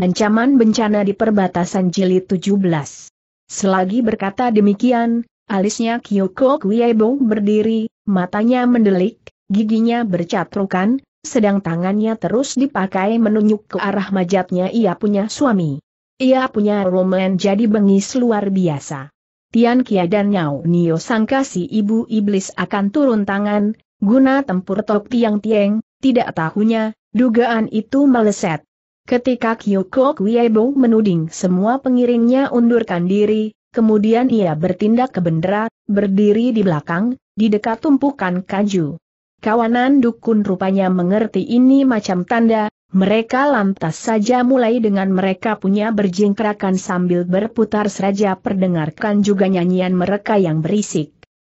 Ancaman bencana di perbatasan jilid 17. Selagi berkata demikian, alisnya Kyoko Kuyebo berdiri, matanya mendelik, giginya bercatrukan, sedang tangannya terus dipakai menunjuk ke arah majatnya ia punya suami. Ia punya roman jadi bengis luar biasa. Tian Kia dan Nyao Nio sangka si ibu iblis akan turun tangan, guna tempur tok tiang tiang. tidak tahunya, dugaan itu meleset. Ketika Kyoko Kwiebo menuding semua pengiringnya undurkan diri, kemudian ia bertindak ke bendera, berdiri di belakang, di dekat tumpukan kaju. Kawanan dukun rupanya mengerti ini macam tanda, mereka lantas saja mulai dengan mereka punya berjingkrakan sambil berputar seraja perdengarkan juga nyanyian mereka yang berisik.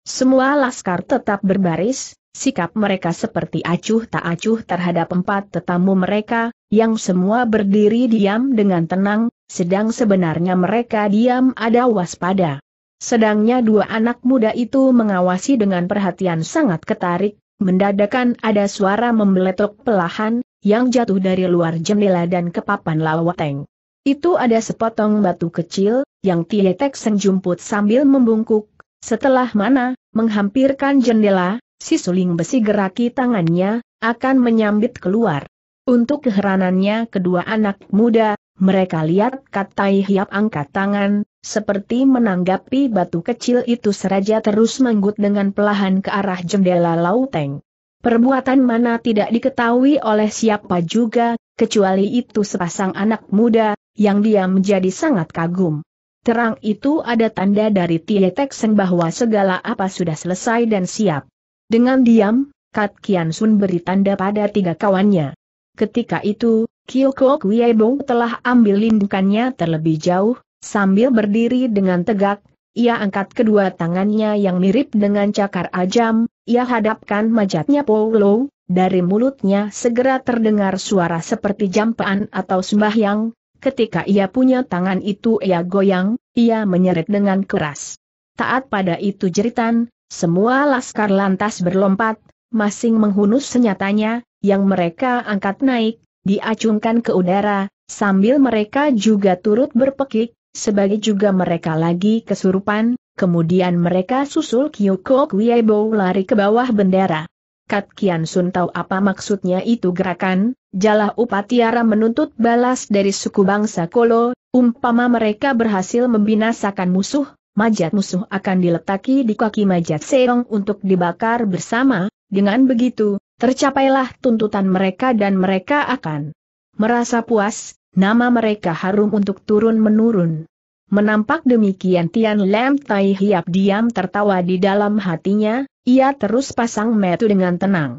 Semua laskar tetap berbaris, Sikap mereka seperti acuh tak acuh terhadap empat tetamu mereka, yang semua berdiri diam dengan tenang, sedang sebenarnya mereka diam ada waspada. Sedangnya dua anak muda itu mengawasi dengan perhatian sangat ketarik, mendadakan ada suara membeletok pelahan, yang jatuh dari luar jendela dan kepapan lawateng. Itu ada sepotong batu kecil, yang Tietek senjumput sambil membungkuk, setelah mana, menghampirkan jendela, si suling besi geraki tangannya, akan menyambit keluar. Untuk keheranannya kedua anak muda, mereka lihat Katai Hiap angkat tangan, seperti menanggapi batu kecil itu seraja terus menggut dengan pelahan ke arah jendela Lauteng. Perbuatan mana tidak diketahui oleh siapa juga, kecuali itu sepasang anak muda, yang dia menjadi sangat kagum. Terang itu ada tanda dari Tietek Seng bahwa segala apa sudah selesai dan siap. Dengan diam, Kat Kian Sun beri tanda pada tiga kawannya. Ketika itu, Kyoko Kuiebong telah ambil lindukannya terlebih jauh, sambil berdiri dengan tegak, ia angkat kedua tangannya yang mirip dengan cakar ajam, ia hadapkan majatnya Paulo, dari mulutnya segera terdengar suara seperti jampaan atau sembahyang, ketika ia punya tangan itu ia goyang, ia menyeret dengan keras. Taat pada itu jeritan, semua laskar lantas berlompat, masing menghunus senyatanya yang mereka angkat naik, diacungkan ke udara, sambil mereka juga turut berpekik, sebagai juga mereka lagi kesurupan, kemudian mereka susul Kyoko Kwiebo lari ke bawah bendera. Kat Kian Sun tahu apa maksudnya itu gerakan, jalah upatiara menuntut balas dari suku bangsa Kolo, umpama mereka berhasil membinasakan musuh, majat musuh akan diletaki di kaki majat Serong untuk dibakar bersama, dengan begitu, tercapailah tuntutan mereka dan mereka akan merasa puas, nama mereka harum untuk turun-menurun. Menampak demikian Tian Lam Tai Hiap diam tertawa di dalam hatinya, ia terus pasang metu dengan tenang.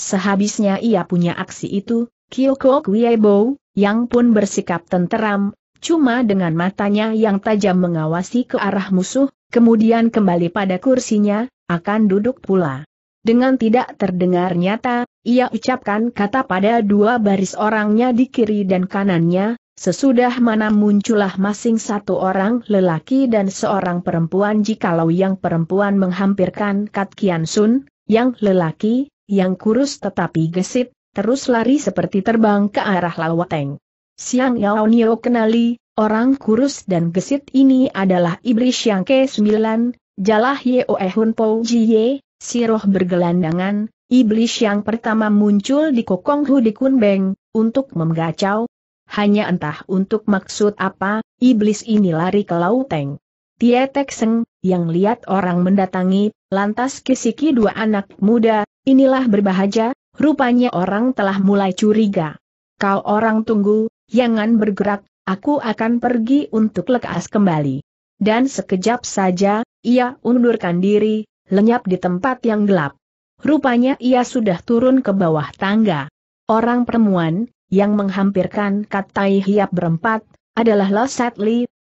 Sehabisnya ia punya aksi itu, Kyoko Kuiebo, yang pun bersikap tenteram, Cuma dengan matanya yang tajam mengawasi ke arah musuh, kemudian kembali pada kursinya, akan duduk pula. Dengan tidak terdengar nyata, ia ucapkan kata pada dua baris orangnya di kiri dan kanannya, sesudah mana muncullah masing satu orang lelaki dan seorang perempuan jikalau yang perempuan menghampirkan Kat Kian Sun, yang lelaki, yang kurus tetapi gesit, terus lari seperti terbang ke arah Lawateng. Siang Yao Nio kenali, orang kurus dan gesit ini adalah iblis yang ke-9, Jalah Yeoe Hun Po si roh bergelandangan, iblis yang pertama muncul di Kokong Hu di Kunbeng, untuk menggacau. Hanya entah untuk maksud apa, iblis ini lari ke Lauteng. Tie Tek Seng, yang lihat orang mendatangi, lantas kisiki dua anak muda, inilah berbahagia, rupanya orang telah mulai curiga. Kau orang tunggu, Jangan bergerak, aku akan pergi untuk lekas kembali. Dan sekejap saja, ia undurkan diri, lenyap di tempat yang gelap. Rupanya ia sudah turun ke bawah tangga. Orang perempuan, yang menghampirkan Katai Hiap berempat, adalah Lo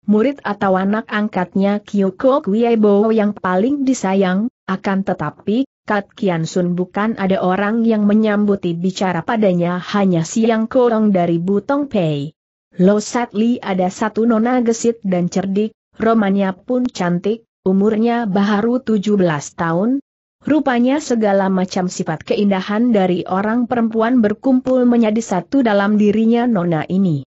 murid atau anak angkatnya Kyoko Kuiebo yang paling disayang, akan tetapi, Kat Kian Sun bukan ada orang yang menyambuti bicara padanya hanya siang korong dari Butong Pei. Lo Satli ada satu nona gesit dan cerdik, romannya pun cantik, umurnya baru 17 tahun, Rupanya segala macam sifat keindahan dari orang perempuan berkumpul menjadi satu dalam dirinya Nona ini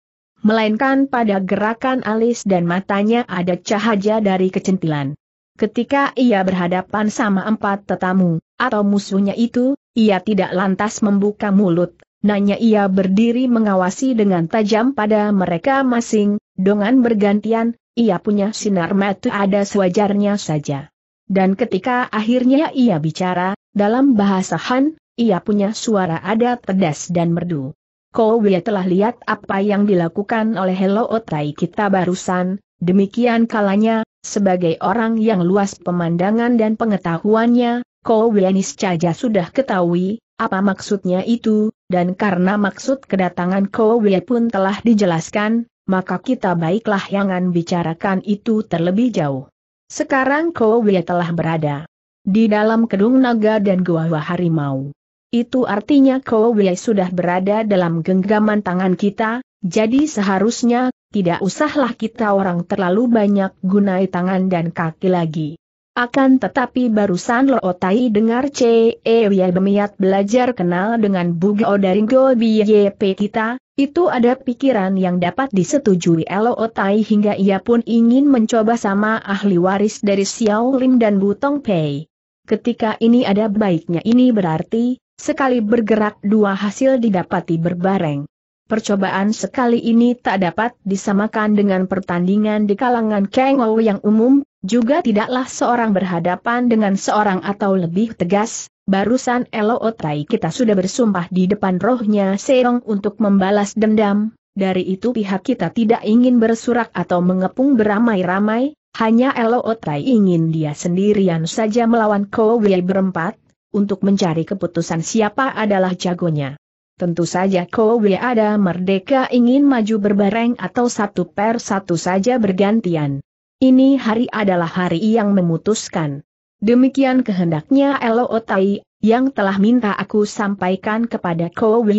melainkan pada gerakan alis dan matanya ada cahaya dari kecentilan. Ketika ia berhadapan sama empat tetamu, atau musuhnya itu, ia tidak lantas membuka mulut, nanya ia berdiri mengawasi dengan tajam pada mereka masing, dengan bergantian, ia punya sinar mata ada sewajarnya saja. Dan ketika akhirnya ia bicara, dalam bahasa Han, ia punya suara ada pedas dan merdu. Kowe telah lihat apa yang dilakukan oleh Hello Otai kita barusan, demikian kalanya, sebagai orang yang luas pemandangan dan pengetahuannya, Kau Kowe niscaya sudah ketahui, apa maksudnya itu, dan karena maksud kedatangan Kowe pun telah dijelaskan, maka kita baiklah jangan bicarakan itu terlebih jauh. Sekarang Kowe telah berada di dalam kedung naga dan gua harimau. Itu artinya kau wilayah sudah berada dalam genggaman tangan kita, jadi seharusnya, tidak usahlah kita orang terlalu banyak gunai tangan dan kaki lagi. Akan tetapi barusan Lo Otai dengar C.E. Bemiat belajar kenal dengan Bugao dari P kita, itu ada pikiran yang dapat disetujui Lo Otai hingga ia pun ingin mencoba sama ahli waris dari Xiao Lim dan Butong Pei. Ketika ini ada baiknya ini berarti, Sekali bergerak dua hasil didapati berbareng. Percobaan sekali ini tak dapat disamakan dengan pertandingan di kalangan Kengou yang umum, juga tidaklah seorang berhadapan dengan seorang atau lebih tegas, barusan Elo Otai kita sudah bersumpah di depan rohnya Seong untuk membalas dendam, dari itu pihak kita tidak ingin bersurak atau mengepung beramai-ramai, hanya Elo Otai ingin dia sendirian saja melawan Kowei berempat, untuk mencari keputusan siapa adalah jagonya. Tentu saja Kowe ada merdeka ingin maju berbareng atau satu per satu saja bergantian. Ini hari adalah hari yang memutuskan. Demikian kehendaknya Elo Otai, yang telah minta aku sampaikan kepada Kowe,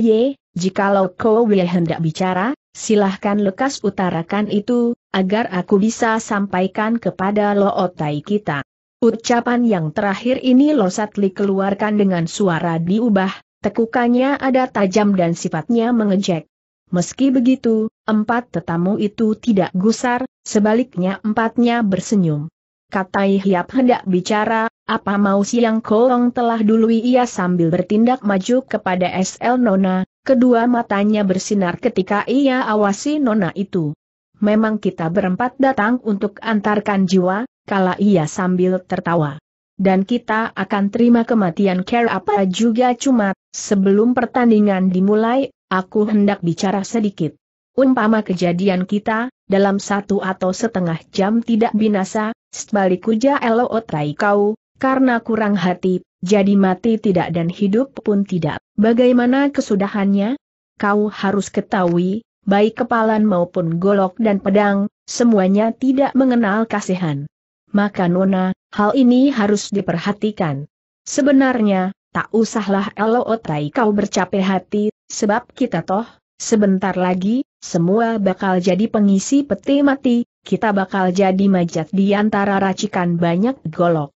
jikalau Kowe hendak bicara, silahkan lekas utarakan itu, agar aku bisa sampaikan kepada Lo Otai kita. Ucapan yang terakhir ini Losatli keluarkan dengan suara diubah, tekukannya ada tajam dan sifatnya mengejek. Meski begitu, empat tetamu itu tidak gusar, sebaliknya empatnya bersenyum. Kata Hiap hendak bicara, apa mau siang kolong telah dului ia sambil bertindak maju kepada SL Nona, kedua matanya bersinar ketika ia awasi Nona itu memang kita berempat datang untuk antarkan jiwa, kala ia sambil tertawa. Dan kita akan terima kematian care apa juga cuma, sebelum pertandingan dimulai, aku hendak bicara sedikit. Umpama kejadian kita, dalam satu atau setengah jam tidak binasa, elo otrai kau, karena kurang hati, jadi mati tidak dan hidup pun tidak. Bagaimana kesudahannya? Kau harus ketahui, baik kepalan maupun golok dan pedang, semuanya tidak mengenal kasihan. Maka Nona, hal ini harus diperhatikan. Sebenarnya, tak usahlah Otai kau bercape hati, sebab kita toh, sebentar lagi, semua bakal jadi pengisi peti mati, kita bakal jadi majat di antara racikan banyak golok.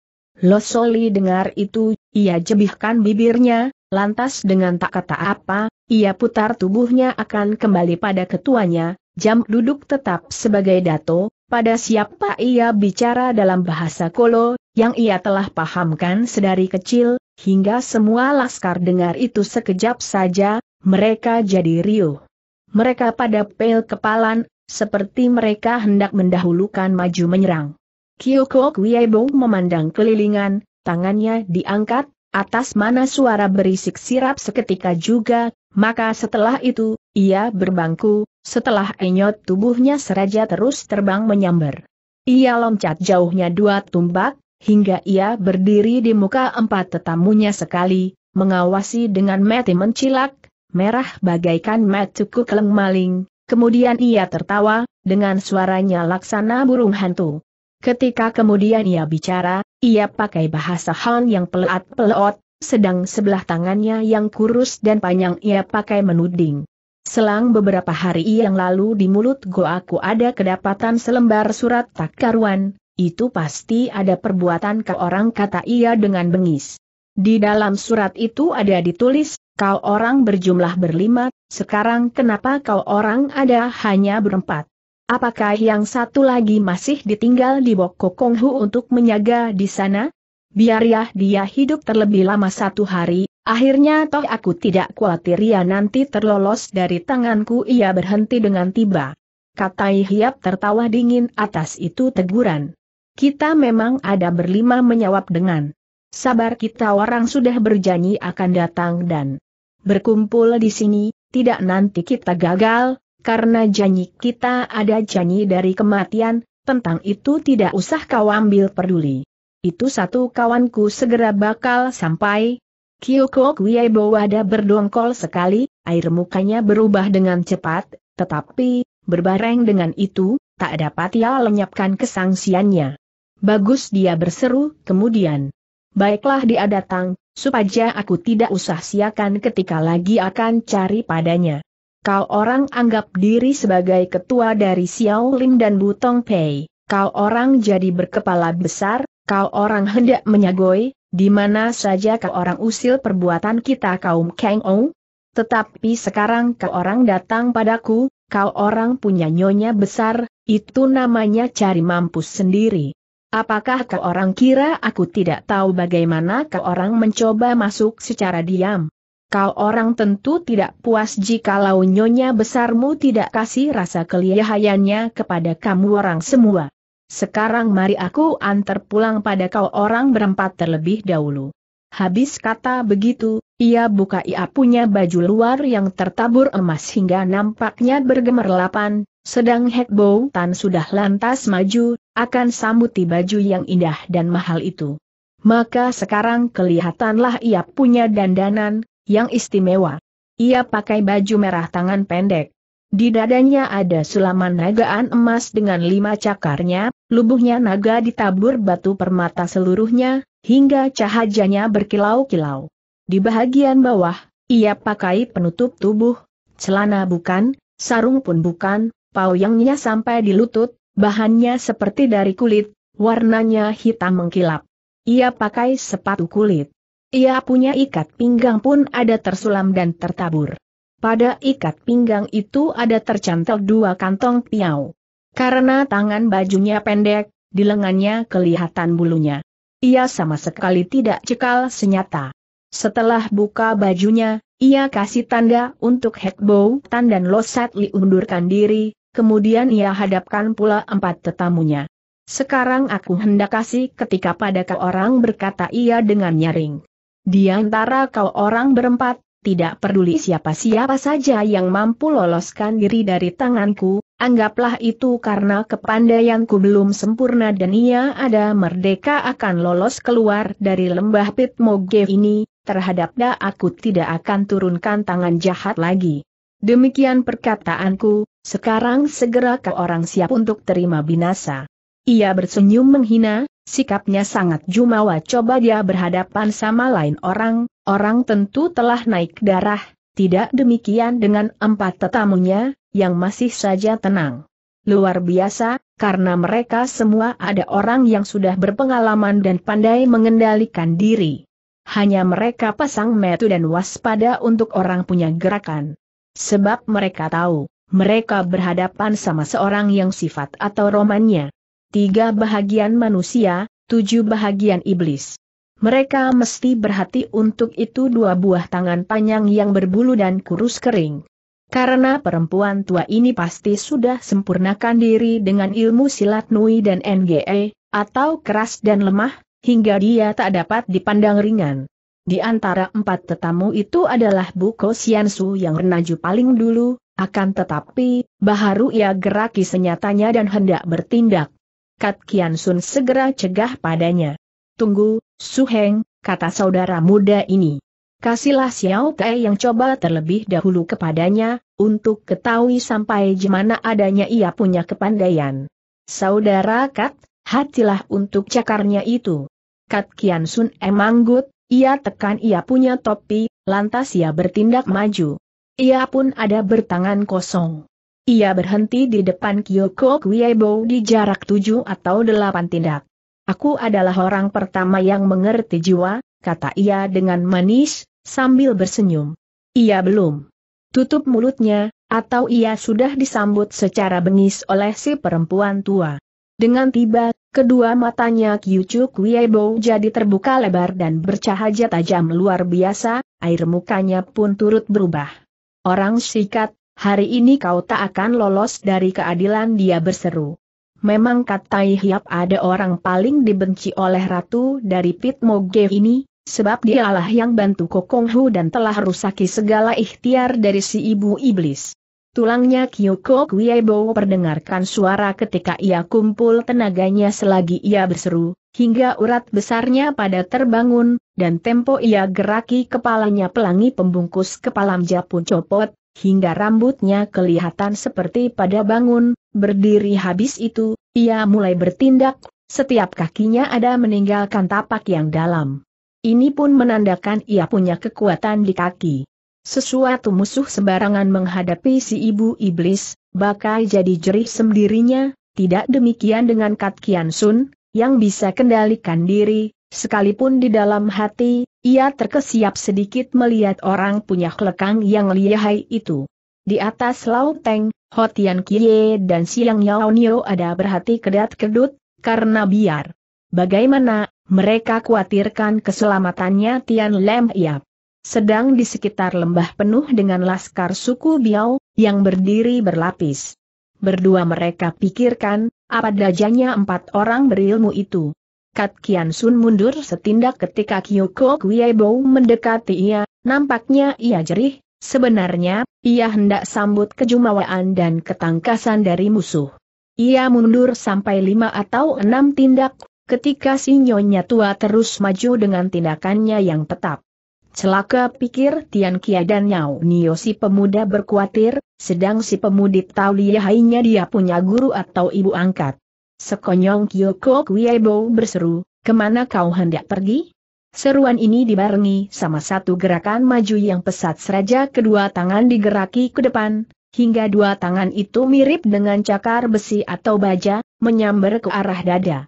Losoli dengar itu, ia jebihkan bibirnya, lantas dengan tak kata apa, ia putar tubuhnya akan kembali pada ketuanya, jam duduk tetap sebagai dato, pada siapa ia bicara dalam bahasa kolo, yang ia telah pahamkan sedari kecil, hingga semua laskar dengar itu sekejap saja, mereka jadi riuh. Mereka pada pel kepalan, seperti mereka hendak mendahulukan maju menyerang. Kyoko Kwiebong memandang kelilingan, tangannya diangkat, atas mana suara berisik sirap seketika juga, maka setelah itu, ia berbangku, setelah enyot tubuhnya seraja terus terbang menyambar. Ia loncat jauhnya dua tumbak, hingga ia berdiri di muka empat tetamunya sekali, mengawasi dengan mati mencilak, merah bagaikan cukup keleng maling, kemudian ia tertawa, dengan suaranya laksana burung hantu. Ketika kemudian ia bicara, ia pakai bahasa Han yang pelat-pelot, sedang sebelah tangannya yang kurus dan panjang ia pakai menuding. Selang beberapa hari yang lalu di mulut goaku ada kedapatan selembar surat tak karuan, itu pasti ada perbuatan ke orang kata ia dengan bengis. Di dalam surat itu ada ditulis, kau orang berjumlah berlima, sekarang kenapa kau orang ada hanya berempat? Apakah yang satu lagi masih ditinggal di Boko Konghu untuk menyaga di sana? Biar ya dia hidup terlebih lama satu hari, akhirnya toh aku tidak khawatir ya nanti terlolos dari tanganku ia berhenti dengan tiba. Kata Ihyap tertawa dingin atas itu teguran. Kita memang ada berlima menyawab dengan. Sabar kita orang sudah berjanji akan datang dan berkumpul di sini, tidak nanti kita gagal, karena janji kita ada janji dari kematian, tentang itu tidak usah kau ambil peduli. Itu satu kawanku segera bakal sampai. Kyoko Kuyebo Wada berdongkol sekali, air mukanya berubah dengan cepat, tetapi, berbareng dengan itu, tak dapat ia lenyapkan kesangsiannya. Bagus dia berseru, kemudian. Baiklah dia datang, supaya aku tidak usah siakan ketika lagi akan cari padanya. Kau orang anggap diri sebagai ketua dari Xiao Lim dan Butong Pei. Kau orang jadi berkepala besar, kau orang hendak menyagoi, di mana saja kau orang usil perbuatan kita kaum Kang Ou. Tetapi sekarang kau orang datang padaku, kau orang punya nyonya besar, itu namanya cari mampus sendiri. Apakah kau orang kira aku tidak tahu bagaimana kau orang mencoba masuk secara diam? Kau orang tentu tidak puas jika launyonya besarmu tidak kasih rasa kelihayannya kepada kamu orang semua. Sekarang mari aku antar pulang pada kau orang berempat terlebih dahulu. Habis kata begitu, ia buka ia punya baju luar yang tertabur emas hingga nampaknya bergemerlapan, sedang bow Tan sudah lantas maju, akan sambuti baju yang indah dan mahal itu. Maka sekarang kelihatanlah ia punya dandanan, yang istimewa. Ia pakai baju merah tangan pendek. Di dadanya ada sulaman nagaan emas dengan lima cakarnya, lubuhnya naga ditabur batu permata seluruhnya, hingga cahajanya berkilau-kilau. Di bahagian bawah, ia pakai penutup tubuh, celana bukan, sarung pun bukan, pauyangnya sampai di lutut, bahannya seperti dari kulit, warnanya hitam mengkilap. Ia pakai sepatu kulit. Ia punya ikat pinggang pun ada tersulam dan tertabur. Pada ikat pinggang itu ada tercantel dua kantong piau. Karena tangan bajunya pendek, di lengannya kelihatan bulunya. Ia sama sekali tidak cekal senyata. Setelah buka bajunya, ia kasih tanda untuk Hekbo Tan dan Losat Li diri, kemudian ia hadapkan pula empat tetamunya. Sekarang aku hendak kasih ketika pada ke orang berkata ia dengan nyaring. Di antara kau orang berempat, tidak peduli siapa-siapa saja yang mampu loloskan diri dari tanganku, anggaplah itu karena kepandaianku belum sempurna dan ia ada merdeka akan lolos keluar dari lembah pit moge ini, terhadap terhadapnya aku tidak akan turunkan tangan jahat lagi. Demikian perkataanku, sekarang segera ke orang siap untuk terima binasa. Ia bersenyum menghina, sikapnya sangat jumawa coba dia berhadapan sama lain orang, orang tentu telah naik darah, tidak demikian dengan empat tetamunya, yang masih saja tenang. Luar biasa, karena mereka semua ada orang yang sudah berpengalaman dan pandai mengendalikan diri. Hanya mereka pasang metu dan waspada untuk orang punya gerakan. Sebab mereka tahu, mereka berhadapan sama seorang yang sifat atau romannya tiga bahagian manusia, tujuh bahagian iblis. Mereka mesti berhati untuk itu dua buah tangan panjang yang berbulu dan kurus kering. Karena perempuan tua ini pasti sudah sempurnakan diri dengan ilmu silat Nui dan NGE, atau keras dan lemah, hingga dia tak dapat dipandang ringan. Di antara empat tetamu itu adalah Buko Siansu yang renaju paling dulu, akan tetapi, Baharu ia geraki senyatanya dan hendak bertindak. Kat Kian Sun segera cegah padanya. Tunggu, Su Heng, kata saudara muda ini. Kasihlah Xiao Tai yang coba terlebih dahulu kepadanya, untuk ketahui sampai jemana adanya ia punya kepandaian. Saudara Kat, hatilah untuk cakarnya itu. Kat Kian Sun emang good, ia tekan ia punya topi, lantas ia bertindak maju. Ia pun ada bertangan kosong. Ia berhenti di depan Kyoko Kuiebo di jarak tujuh atau delapan tindak. Aku adalah orang pertama yang mengerti jiwa, kata ia dengan manis, sambil bersenyum. Ia belum tutup mulutnya, atau ia sudah disambut secara bengis oleh si perempuan tua. Dengan tiba, kedua matanya Kyuchu Kuiebo jadi terbuka lebar dan bercahaya tajam luar biasa, air mukanya pun turut berubah. Orang sikat, Hari ini kau tak akan lolos dari keadilan dia berseru. Memang kata Hiap ada orang paling dibenci oleh ratu dari Pit Moge ini, sebab dialah yang bantu Kokong Hu dan telah rusaki segala ikhtiar dari si ibu iblis. Tulangnya Kyoko Kuiebo perdengarkan suara ketika ia kumpul tenaganya selagi ia berseru, hingga urat besarnya pada terbangun, dan tempo ia geraki kepalanya pelangi pembungkus kepala japun copot, hingga rambutnya kelihatan seperti pada bangun, berdiri habis itu, ia mulai bertindak, setiap kakinya ada meninggalkan tapak yang dalam. Ini pun menandakan ia punya kekuatan di kaki. Sesuatu musuh sembarangan menghadapi si ibu iblis, bakal jadi jerih sendirinya, tidak demikian dengan Kat Kian Sun, yang bisa kendalikan diri, sekalipun di dalam hati, ia terkesiap sedikit melihat orang punya lekang yang lihai itu. Di atas laut Teng, Hotian Kie dan Siang Yao Nio ada berhati kedat-kedut, karena biar. Bagaimana, mereka khawatirkan keselamatannya Tian Lem Yap. Sedang di sekitar lembah penuh dengan laskar suku Biao, yang berdiri berlapis. Berdua mereka pikirkan, apa dajanya empat orang berilmu itu. Kat Kian Sun mundur setindak ketika Kyoko Kuiebo mendekati ia, nampaknya ia jerih, sebenarnya, ia hendak sambut kejumawaan dan ketangkasan dari musuh. Ia mundur sampai lima atau enam tindak, ketika si nyonya tua terus maju dengan tindakannya yang tetap. Celaka pikir Tian Kia dan Yao Nio si pemuda berkuatir, sedang si pemudi tahu lihainya dia punya guru atau ibu angkat. Sekonyong Kyoko Kuiebo berseru, kemana kau hendak pergi? Seruan ini dibarengi sama satu gerakan maju yang pesat seraja kedua tangan digeraki ke depan, hingga dua tangan itu mirip dengan cakar besi atau baja, menyambar ke arah dada.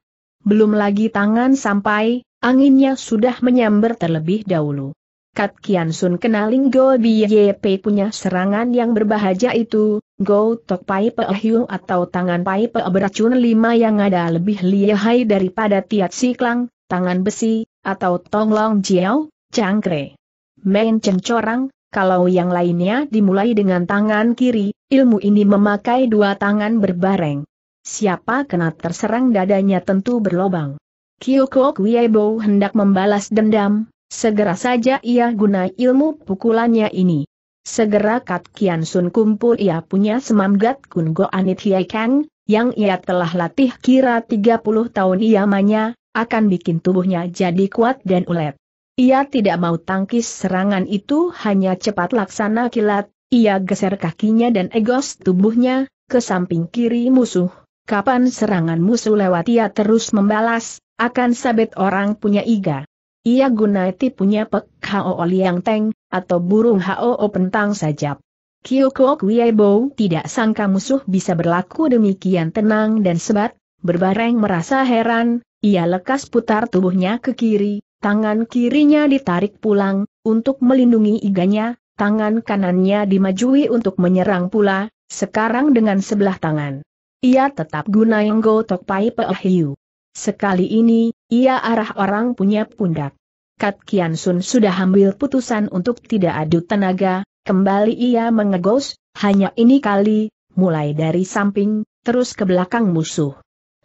Belum lagi tangan sampai, anginnya sudah menyambar terlebih dahulu. Kat Kian Sun kenaling Go Biye punya serangan yang berbahaya itu, Go Tok Pai Pe Hiu atau tangan Pai Pe beracun lima yang ada lebih lihai daripada Tiat Siklang, tangan besi, atau Tong Long Jiao, cangkre. Main cencorang, kalau yang lainnya dimulai dengan tangan kiri, ilmu ini memakai dua tangan berbareng. Siapa kena terserang dadanya tentu berlobang. Kyoko Kuiebo hendak membalas dendam, segera saja ia guna ilmu pukulannya ini. Segera Kat Kian Sun kumpul ia punya semamgat Kun Go Anit Hiei Kang, yang ia telah latih kira 30 tahun iamanya, akan bikin tubuhnya jadi kuat dan ulet. Ia tidak mau tangkis serangan itu hanya cepat laksana kilat, ia geser kakinya dan egos tubuhnya, ke samping kiri musuh. Kapan serangan musuh lewat ia terus membalas, akan sabit orang punya iga. Ia gunai tipunya pek Hao Liang Teng, atau burung Hao Pentang sajap. Kyoko Kuiebo tidak sangka musuh bisa berlaku demikian tenang dan sebat, berbareng merasa heran, ia lekas putar tubuhnya ke kiri, tangan kirinya ditarik pulang, untuk melindungi iganya, tangan kanannya dimajui untuk menyerang pula, sekarang dengan sebelah tangan. Ia tetap guna yang gotok pai peahiu. Sekali ini, ia arah orang punya pundak. Kat Kian Sun sudah ambil putusan untuk tidak adu tenaga, kembali ia mengegos, hanya ini kali, mulai dari samping, terus ke belakang musuh.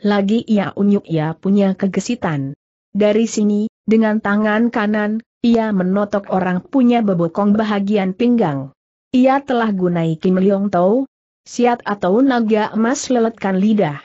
Lagi ia unyuk ia punya kegesitan. Dari sini, dengan tangan kanan, ia menotok orang punya bebokong bahagian pinggang. Ia telah gunai Kim Leong Tau, siat atau naga emas leletkan lidah.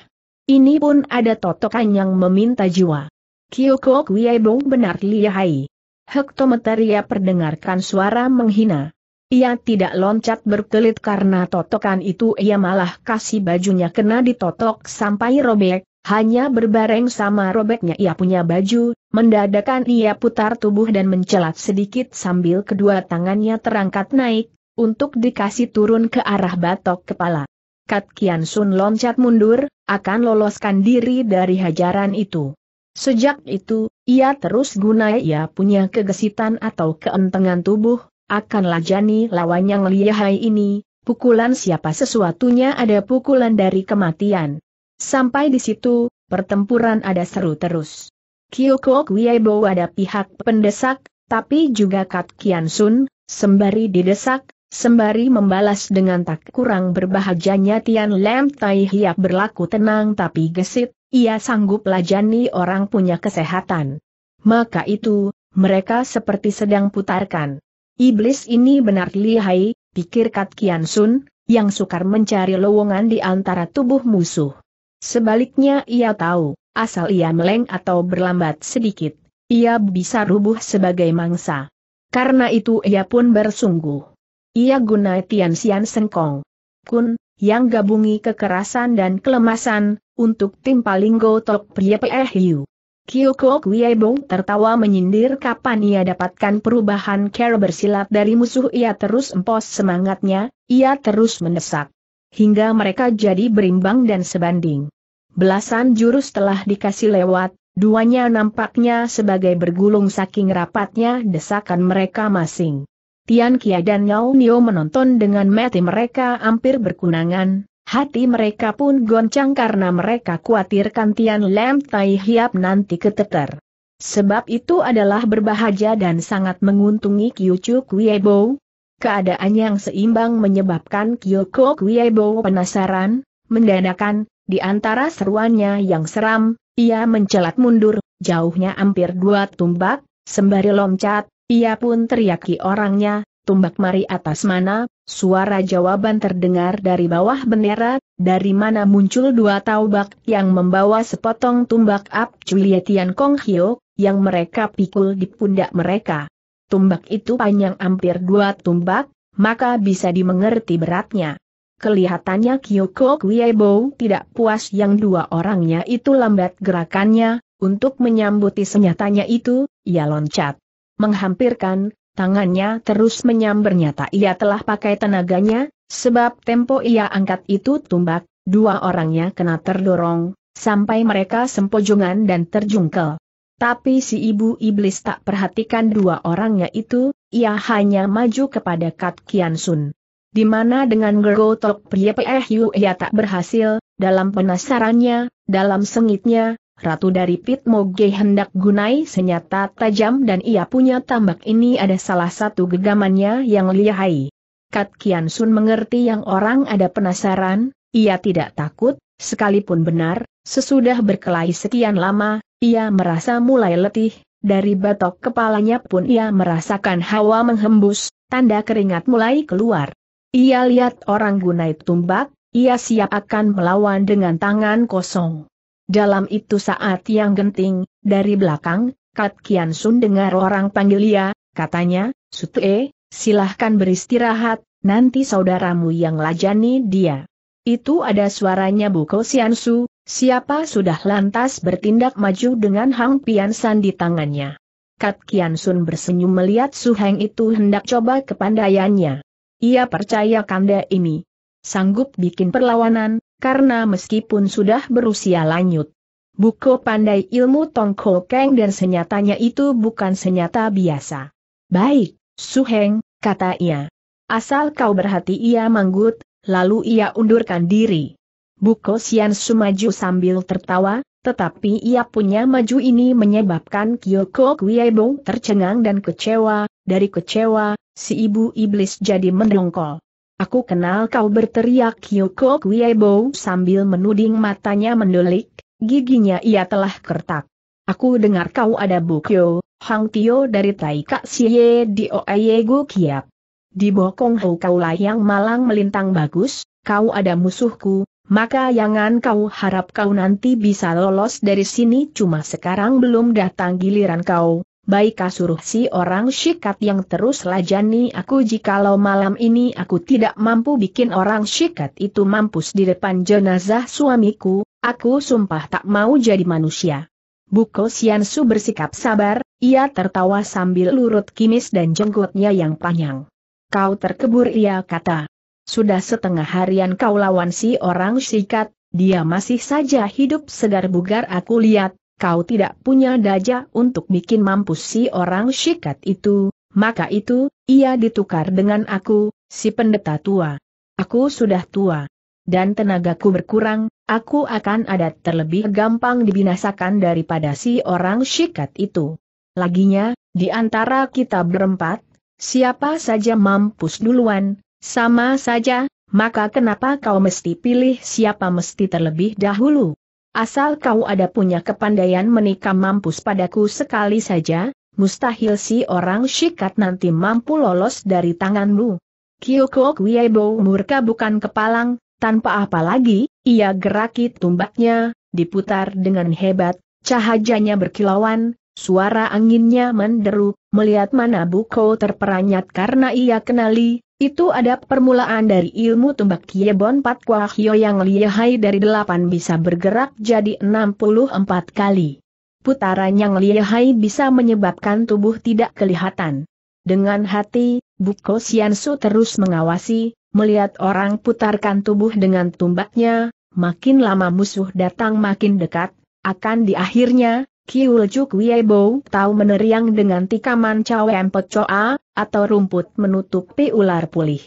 Ini pun ada totokan yang meminta jiwa. Kyoko Kuiebong benar lihai. Hektometer ia perdengarkan suara menghina. Ia tidak loncat berkelit karena totokan itu ia malah kasih bajunya kena ditotok sampai robek, hanya berbareng sama robeknya ia punya baju, mendadakan ia putar tubuh dan mencelat sedikit sambil kedua tangannya terangkat naik, untuk dikasih turun ke arah batok kepala. Kat Kian Sun loncat mundur, akan loloskan diri dari hajaran itu. Sejak itu, ia terus gunai ia punya kegesitan atau keentengan tubuh, akan lajani lawan yang lihai ini, pukulan siapa sesuatunya ada pukulan dari kematian. Sampai di situ, pertempuran ada seru terus. Kyoko Kuiebo ada pihak pendesak, tapi juga Kat Kian Sun, sembari didesak, Sembari membalas dengan tak kurang berbahagianya Tian Lam Tai Hiap berlaku tenang tapi gesit, ia sanggup lajani orang punya kesehatan. Maka itu, mereka seperti sedang putarkan. Iblis ini benar lihai, pikir Kat Kian Sun, yang sukar mencari lowongan di antara tubuh musuh. Sebaliknya ia tahu, asal ia meleng atau berlambat sedikit, ia bisa rubuh sebagai mangsa. Karena itu ia pun bersungguh. Ia gunai Xian Sengkong. Kun, yang gabungi kekerasan dan kelemasan, untuk tim paling gotok pria Yu. Kyoko Kuiebong tertawa menyindir kapan ia dapatkan perubahan cara bersilat dari musuh ia terus empos semangatnya, ia terus mendesak. Hingga mereka jadi berimbang dan sebanding. Belasan jurus telah dikasih lewat, duanya nampaknya sebagai bergulung saking rapatnya desakan mereka masing. Tian Kia dan Yao Nio menonton dengan mati mereka hampir berkunangan, hati mereka pun goncang karena mereka khawatirkan Tian Lam Tai Hiap nanti keteter. Sebab itu adalah berbahagia dan sangat menguntungi Kyucu Kuiebo. Keadaan yang seimbang menyebabkan Kyoko Kuiebo penasaran, mendadakan, di antara seruannya yang seram, ia mencelat mundur, jauhnya hampir dua tumbak, sembari loncat, ia pun teriaki orangnya, tumbak mari atas mana, suara jawaban terdengar dari bawah bendera, dari mana muncul dua taubak yang membawa sepotong tumbak ap Julietian Kong Hyo, yang mereka pikul di pundak mereka. Tumbak itu panjang hampir dua tumbak, maka bisa dimengerti beratnya. Kelihatannya Kyoko Kuiebo tidak puas yang dua orangnya itu lambat gerakannya, untuk menyambuti senyatanya itu, ia loncat menghampirkan, tangannya terus menyambernya tak ia telah pakai tenaganya, sebab tempo ia angkat itu tumbak, dua orangnya kena terdorong, sampai mereka sempojongan dan terjungkel. Tapi si ibu iblis tak perhatikan dua orangnya itu, ia hanya maju kepada Kat Kian Sun. Di mana dengan gergotok pria Yu ia tak berhasil, dalam penasarannya, dalam sengitnya, Ratu dari Pit moge hendak gunai senjata tajam dan ia punya tambak ini ada salah satu gegamannya yang lihai. Kat Kian Sun mengerti yang orang ada penasaran, ia tidak takut, sekalipun benar, sesudah berkelahi sekian lama, ia merasa mulai letih, dari batok kepalanya pun ia merasakan hawa menghembus, tanda keringat mulai keluar. Ia lihat orang gunai tumbak, ia siap akan melawan dengan tangan kosong. Dalam itu saat yang genting, dari belakang, Kat Kian Sun dengar orang panggil ia, ya, katanya, Sutue, silahkan beristirahat, nanti saudaramu yang lajani dia. Itu ada suaranya Buko Su, siapa sudah lantas bertindak maju dengan Hang Pian San di tangannya. Kat Kian Sun bersenyum melihat Su Heng itu hendak coba kepandaiannya. Ia percaya kanda ini. Sanggup bikin perlawanan, karena meskipun sudah berusia lanjut, Buko pandai ilmu Tongko Keng dan senyatanya itu bukan senyata biasa. Baik, Suheng, kata ia. Asal kau berhati ia manggut, lalu ia undurkan diri. Buko Sian Sumaju sambil tertawa, tetapi ia punya maju ini menyebabkan Kyoko Kuyebong tercengang dan kecewa, dari kecewa, si ibu iblis jadi mendongkol. Aku kenal kau berteriak Kyoko Kuiebo sambil menuding matanya mendelik, giginya ia telah kertak. Aku dengar kau ada Bukyo, Hang Tio dari Taika Siye di Gu Kiap. Di Bokong Ho kau yang malang melintang bagus, kau ada musuhku, maka jangan kau harap kau nanti bisa lolos dari sini cuma sekarang belum datang giliran kau, Baik suruh si orang sikat yang terus lajani aku jikalau malam ini aku tidak mampu bikin orang sikat itu mampus di depan jenazah suamiku, aku sumpah tak mau jadi manusia. Buko Siansu bersikap sabar, ia tertawa sambil lurut kimis dan jenggotnya yang panjang. Kau terkebur ia kata. Sudah setengah harian kau lawan si orang sikat, dia masih saja hidup segar bugar aku lihat, kau tidak punya daja untuk bikin mampus si orang syikat itu, maka itu, ia ditukar dengan aku, si pendeta tua. Aku sudah tua. Dan tenagaku berkurang, aku akan ada terlebih gampang dibinasakan daripada si orang syikat itu. Laginya, di antara kita berempat, siapa saja mampus duluan, sama saja, maka kenapa kau mesti pilih siapa mesti terlebih dahulu? Asal kau ada punya kepandaian menikam mampus padaku sekali saja, mustahil si orang sikat nanti mampu lolos dari tanganmu. Kyoko Kwiebo murka bukan kepalang, tanpa apa lagi, ia geraki tumbaknya, diputar dengan hebat, cahajanya berkilauan, suara anginnya menderu, melihat mana Buko terperanyat karena ia kenali, itu ada permulaan dari ilmu tumbak Kiebon Pat Kwahyo yang lihai dari delapan bisa bergerak jadi 64 kali. Putaran yang lihai bisa menyebabkan tubuh tidak kelihatan. Dengan hati, Buko Siansu terus mengawasi, melihat orang putarkan tubuh dengan tumbaknya, makin lama musuh datang makin dekat, akan di akhirnya, Kiul Wiebo tahu meneriang dengan tikaman cawem pecoa, atau rumput menutupi ular pulih.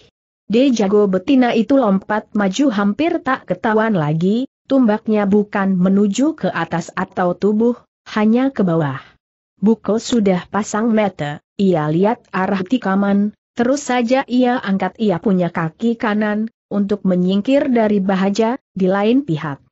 De jago betina itu lompat maju hampir tak ketahuan lagi, tumbaknya bukan menuju ke atas atau tubuh, hanya ke bawah. Buko sudah pasang mata, ia lihat arah tikaman, terus saja ia angkat ia punya kaki kanan, untuk menyingkir dari bahaja, di lain pihak.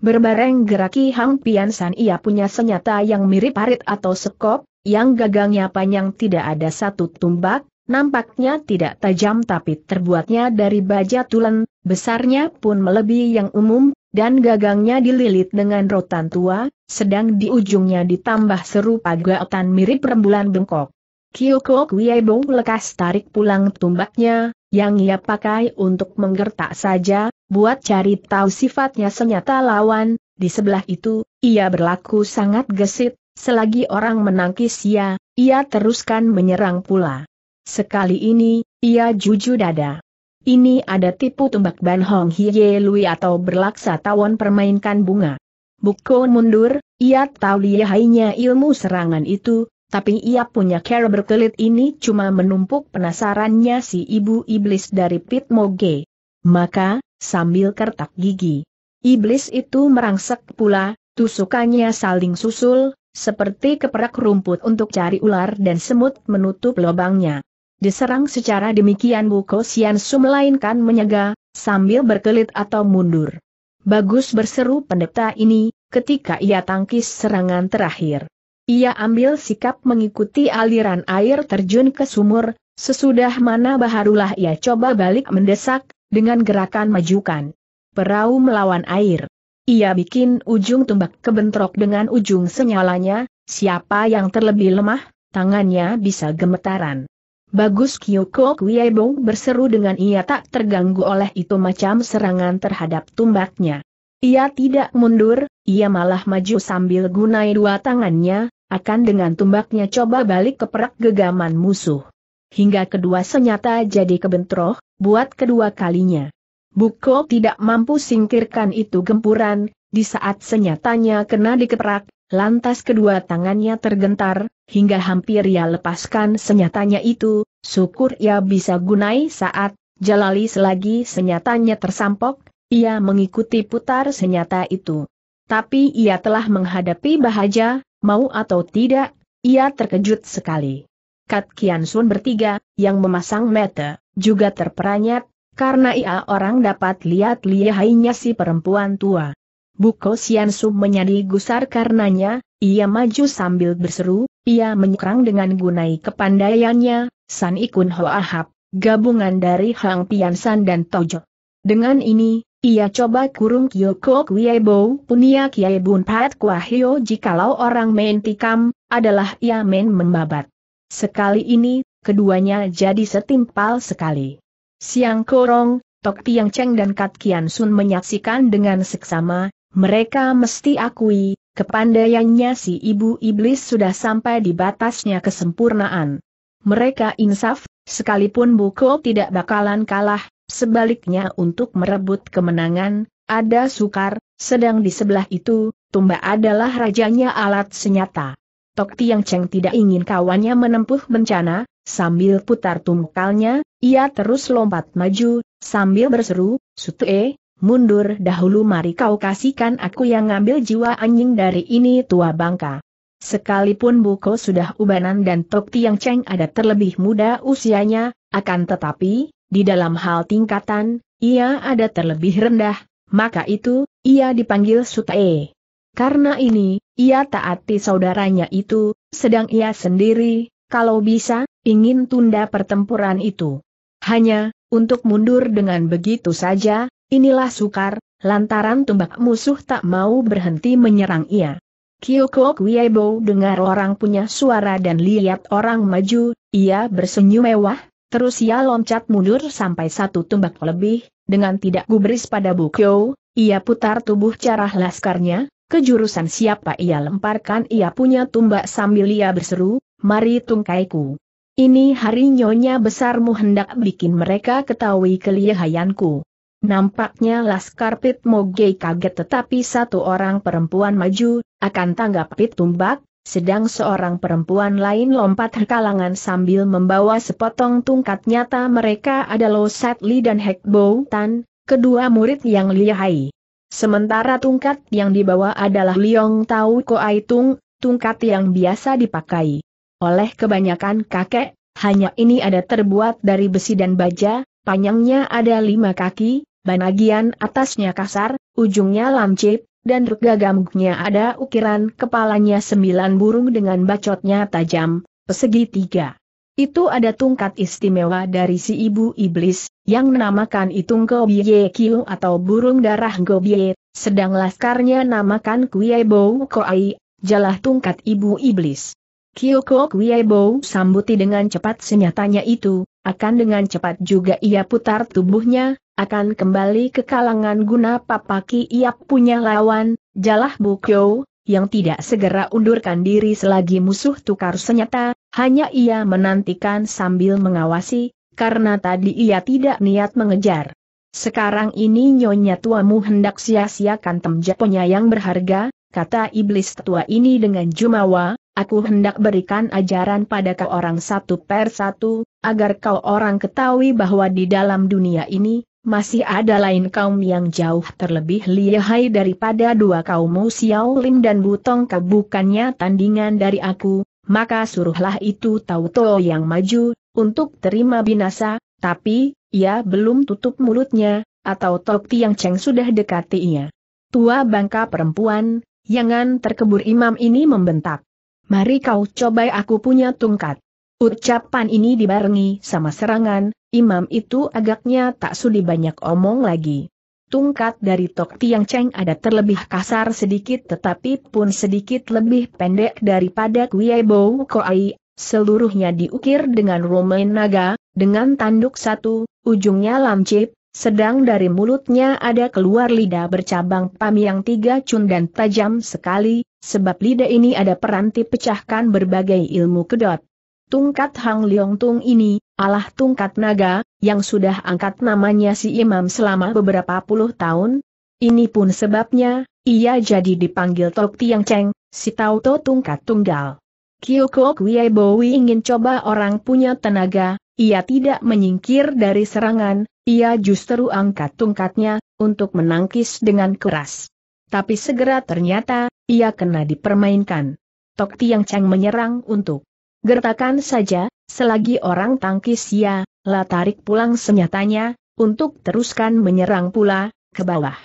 Berbareng geraki Hang Pian San ia punya senjata yang mirip parit atau sekop, yang gagangnya panjang tidak ada satu tumbak, nampaknya tidak tajam tapi terbuatnya dari baja tulen, besarnya pun melebihi yang umum, dan gagangnya dililit dengan rotan tua, sedang di ujungnya ditambah serupa gaotan mirip rembulan bengkok. Kyoko Kuiebong lekas tarik pulang tumbaknya, yang ia pakai untuk menggertak saja, buat cari tahu sifatnya senyata lawan, di sebelah itu, ia berlaku sangat gesit, selagi orang menangkis ia, ia teruskan menyerang pula. Sekali ini, ia jujur dada. Ini ada tipu tumbak Ban Hong Hye Lui atau berlaksa tawon permainkan bunga. Buko mundur, ia tahu lihainya ilmu serangan itu, tapi ia punya cara berkelit ini cuma menumpuk penasarannya si ibu iblis dari Pit Moge. Maka, sambil kertak gigi, iblis itu merangsek pula, tusukannya saling susul, seperti keperak rumput untuk cari ular dan semut menutup lubangnya. Diserang secara demikian Wuko Sian Su melainkan menyega, sambil berkelit atau mundur. Bagus berseru pendeta ini, ketika ia tangkis serangan terakhir. Ia ambil sikap mengikuti aliran air terjun ke sumur, sesudah mana baharulah ia coba balik mendesak, dengan gerakan majukan, perahu melawan air. Ia bikin ujung tombak kebentrok dengan ujung senyalanya, siapa yang terlebih lemah, tangannya bisa gemetaran. Bagus Kyoko Kuyebong berseru dengan ia tak terganggu oleh itu macam serangan terhadap tumbaknya. Ia tidak mundur, ia malah maju sambil gunai dua tangannya, akan dengan tumbaknya coba balik ke perak gegaman musuh hingga kedua senyata jadi kebentroh, buat kedua kalinya. Buko tidak mampu singkirkan itu gempuran, di saat senyatanya kena dikerak, lantas kedua tangannya tergentar, hingga hampir ia lepaskan senyatanya itu, syukur ia bisa gunai saat, jalali selagi senyatanya tersampok, ia mengikuti putar senyata itu. Tapi ia telah menghadapi bahaja, mau atau tidak, ia terkejut sekali. Kat Kian Sun bertiga, yang memasang mata, juga terperanyat, karena ia orang dapat lihat lihainya si perempuan tua. Buko Sian Su menyadi gusar karenanya, ia maju sambil berseru, ia menyerang dengan gunai kepandaiannya, San Ikun Ho Ahab, gabungan dari Hang Pian San dan Tojo. Dengan ini, ia coba kurung Kyoko Kwiebo punia Kiai Bun Pat Hyo jikalau orang main tikam, adalah ia main membabat. Sekali ini, keduanya jadi setimpal sekali. Siang Korong, Tok Tiang Cheng dan Kat Kian Sun menyaksikan dengan seksama, mereka mesti akui, kepandaiannya si ibu iblis sudah sampai di batasnya kesempurnaan. Mereka insaf, sekalipun Buko tidak bakalan kalah, sebaliknya untuk merebut kemenangan, ada sukar, sedang di sebelah itu, Tumba adalah rajanya alat senyata. Tok Tiang Cheng tidak ingin kawannya menempuh bencana, sambil putar tungkalnya, ia terus lompat maju, sambil berseru, Sutue, mundur dahulu mari kau kasihkan aku yang ngambil jiwa anjing dari ini tua bangka. Sekalipun Buko sudah ubanan dan Tok Tiang Cheng ada terlebih muda usianya, akan tetapi, di dalam hal tingkatan, ia ada terlebih rendah, maka itu, ia dipanggil Sutue. Karena ini, ia taati saudaranya itu, sedang ia sendiri, kalau bisa, ingin tunda pertempuran itu. Hanya, untuk mundur dengan begitu saja, inilah sukar, lantaran tumbak musuh tak mau berhenti menyerang ia. Kyoko Kuiebo dengar orang punya suara dan lihat orang maju, ia bersenyum mewah, terus ia loncat mundur sampai satu tumbak lebih, dengan tidak gubris pada Bukyo, ia putar tubuh carah laskarnya, Kejurusan siapa ia lemparkan ia punya tumbak sambil ia berseru, mari tungkaiku. Ini hari nyonya besarmu hendak bikin mereka ketahui kelihayanku. Nampaknya Laskar Pit Moge kaget tetapi satu orang perempuan maju, akan tanggap Pit tumbak, sedang seorang perempuan lain lompat kalangan sambil membawa sepotong tungkat nyata mereka adalah Lo dan Hekbo Tan, kedua murid yang lihai. Sementara tungkat yang dibawa adalah Liong Tau Koai Tung, tungkat yang biasa dipakai. Oleh kebanyakan kakek, hanya ini ada terbuat dari besi dan baja, panjangnya ada lima kaki, Bagian atasnya kasar, ujungnya lancip, dan rugagamuknya ada ukiran kepalanya sembilan burung dengan bacotnya tajam, pesegi tiga. Itu ada tungkat istimewa dari si ibu iblis, yang namakan Itung Gobiye Kiu atau burung darah Gobiye, sedang laskarnya namakan Kuiebo Koai, jalah tungkat ibu iblis. Kyoko Kuiebo sambuti dengan cepat senyatanya itu, akan dengan cepat juga ia putar tubuhnya, akan kembali ke kalangan guna papaki ia punya lawan, jalah Bukyo, yang tidak segera undurkan diri selagi musuh tukar senyata, hanya ia menantikan sambil mengawasi, karena tadi ia tidak niat mengejar. Sekarang ini nyonya tuamu hendak sia-siakan temjaponya yang berharga, kata iblis tua ini dengan jumawa, aku hendak berikan ajaran pada kau orang satu per satu, agar kau orang ketahui bahwa di dalam dunia ini, masih ada lain kaum yang jauh terlebih lihai daripada dua kaummu Xiao Lim dan Butong kau bukannya tandingan dari aku, maka suruhlah itu Tau tau yang maju, untuk terima binasa, tapi, ia belum tutup mulutnya, atau Tok Tiang ceng sudah dekati dekatinya. Tua bangka perempuan, jangan terkebur imam ini membentak. Mari kau cobai aku punya tungkat. Ucapan ini dibarengi sama serangan, imam itu agaknya tak sudi banyak omong lagi. Tungkat dari Tok Tiang Cheng ada terlebih kasar sedikit tetapi pun sedikit lebih pendek daripada Kuei Bou Koai seluruhnya diukir dengan romain naga, dengan tanduk satu, ujungnya lancip, sedang dari mulutnya ada keluar lidah bercabang pam yang tiga cun dan tajam sekali, sebab lidah ini ada peranti pecahkan berbagai ilmu kedot. Tungkat Hang Leong Tung ini, alah Tungkat Naga, yang sudah angkat namanya si imam selama beberapa puluh tahun. Ini pun sebabnya, ia jadi dipanggil Tok Tiang Cheng, si Tauto Tungkat Tunggal. Kyoko Kuiebowi ingin coba orang punya tenaga, ia tidak menyingkir dari serangan, ia justru angkat tungkatnya, untuk menangkis dengan keras. Tapi segera ternyata, ia kena dipermainkan. Tok Tiang Chang menyerang untuk gertakan saja, selagi orang tangkis ia, lah tarik pulang senyatanya, untuk teruskan menyerang pula, ke bawah.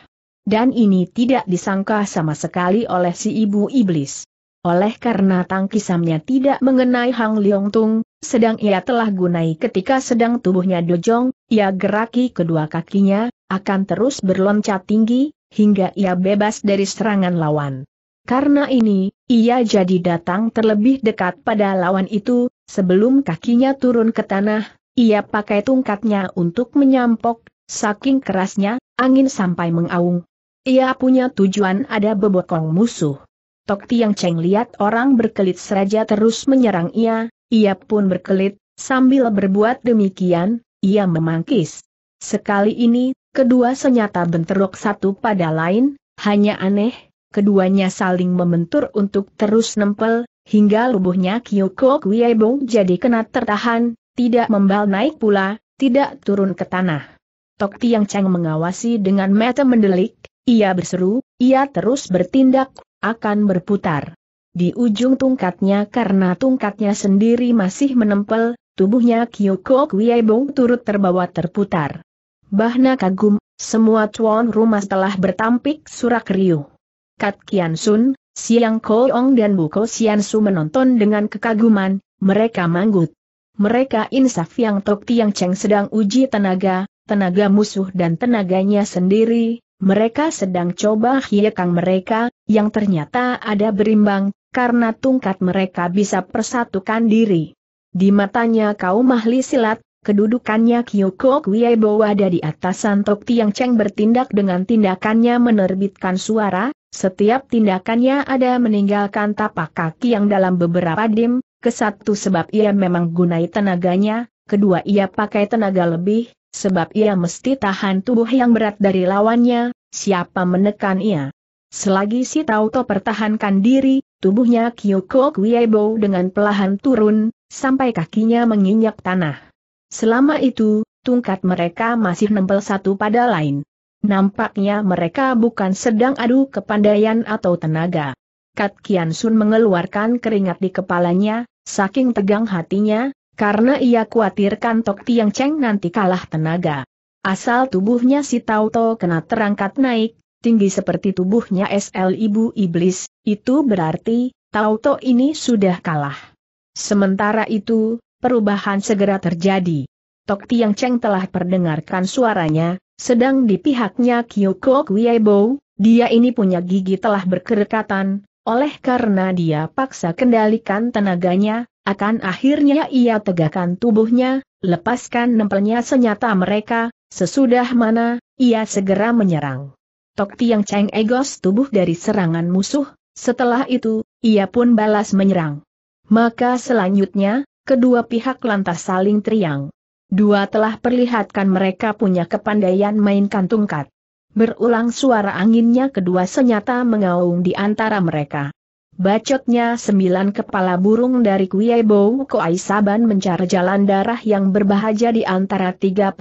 Dan ini tidak disangka sama sekali oleh si ibu iblis. Oleh karena tangkisannya tidak mengenai Hang Leong Tung, sedang ia telah gunai ketika sedang tubuhnya dojong, ia geraki kedua kakinya, akan terus berloncat tinggi, hingga ia bebas dari serangan lawan. Karena ini, ia jadi datang terlebih dekat pada lawan itu, sebelum kakinya turun ke tanah, ia pakai tungkatnya untuk menyampok, saking kerasnya, angin sampai mengaung. Ia punya tujuan ada bebokong musuh. Tok Tiang Cheng lihat orang berkelit seraja terus menyerang ia, ia pun berkelit, sambil berbuat demikian, ia memangkis. Sekali ini, kedua senyata benterok satu pada lain, hanya aneh, keduanya saling membentur untuk terus nempel, hingga lubuhnya Kyoko Kuiebong jadi kena tertahan, tidak membal naik pula, tidak turun ke tanah. Tok Tiang Cheng mengawasi dengan mata mendelik, ia berseru, ia terus bertindak akan berputar. Di ujung tungkatnya karena tungkatnya sendiri masih menempel, tubuhnya Kyoko Kuyebong turut terbawa terputar. Bahna kagum, semua tuan rumah telah bertampik surak riuh. Kat Kian Sun, Siang Koong dan Buko Sian Su menonton dengan kekaguman, mereka manggut. Mereka insaf yang Tok Tiang Cheng sedang uji tenaga, tenaga musuh dan tenaganya sendiri, mereka sedang coba hiekang mereka, yang ternyata ada berimbang, karena tungkat mereka bisa persatukan diri. Di matanya kau mahli silat, kedudukannya Kyoko Kuiebo ada di atas Santok Tiang ceng bertindak dengan tindakannya menerbitkan suara, setiap tindakannya ada meninggalkan tapak kaki yang dalam beberapa dim, kesatu sebab ia memang gunai tenaganya, kedua ia pakai tenaga lebih, sebab ia mesti tahan tubuh yang berat dari lawannya, siapa menekan ia. Selagi si Tauto pertahankan diri, tubuhnya Kyoko Kwiebo dengan pelahan turun, sampai kakinya menginjak tanah. Selama itu, tungkat mereka masih nempel satu pada lain. Nampaknya mereka bukan sedang adu kepandaian atau tenaga. Kat Kian Sun mengeluarkan keringat di kepalanya, saking tegang hatinya, karena ia khawatirkan Tok Tiang Cheng nanti kalah tenaga. Asal tubuhnya si Tauto kena terangkat naik, tinggi seperti tubuhnya SL Ibu Iblis, itu berarti, Tauto ini sudah kalah. Sementara itu, perubahan segera terjadi. Tok Tiang Cheng telah perdengarkan suaranya, sedang di pihaknya Kyoko Kuiebo, dia ini punya gigi telah berkerekatan, oleh karena dia paksa kendalikan tenaganya, akan akhirnya ia tegakkan tubuhnya, lepaskan nempelnya senyata mereka, sesudah mana, ia segera menyerang. Tok Tiang Cheng Egos tubuh dari serangan musuh, setelah itu, ia pun balas menyerang. Maka selanjutnya, kedua pihak lantas saling teriang. Dua telah perlihatkan mereka punya kepandaian mainkan tungkat. Berulang suara anginnya kedua senyata mengaung di antara mereka. Bacotnya sembilan kepala burung dari Kuei Bou Koai Saban mencari jalan darah yang berbahagia di antara 36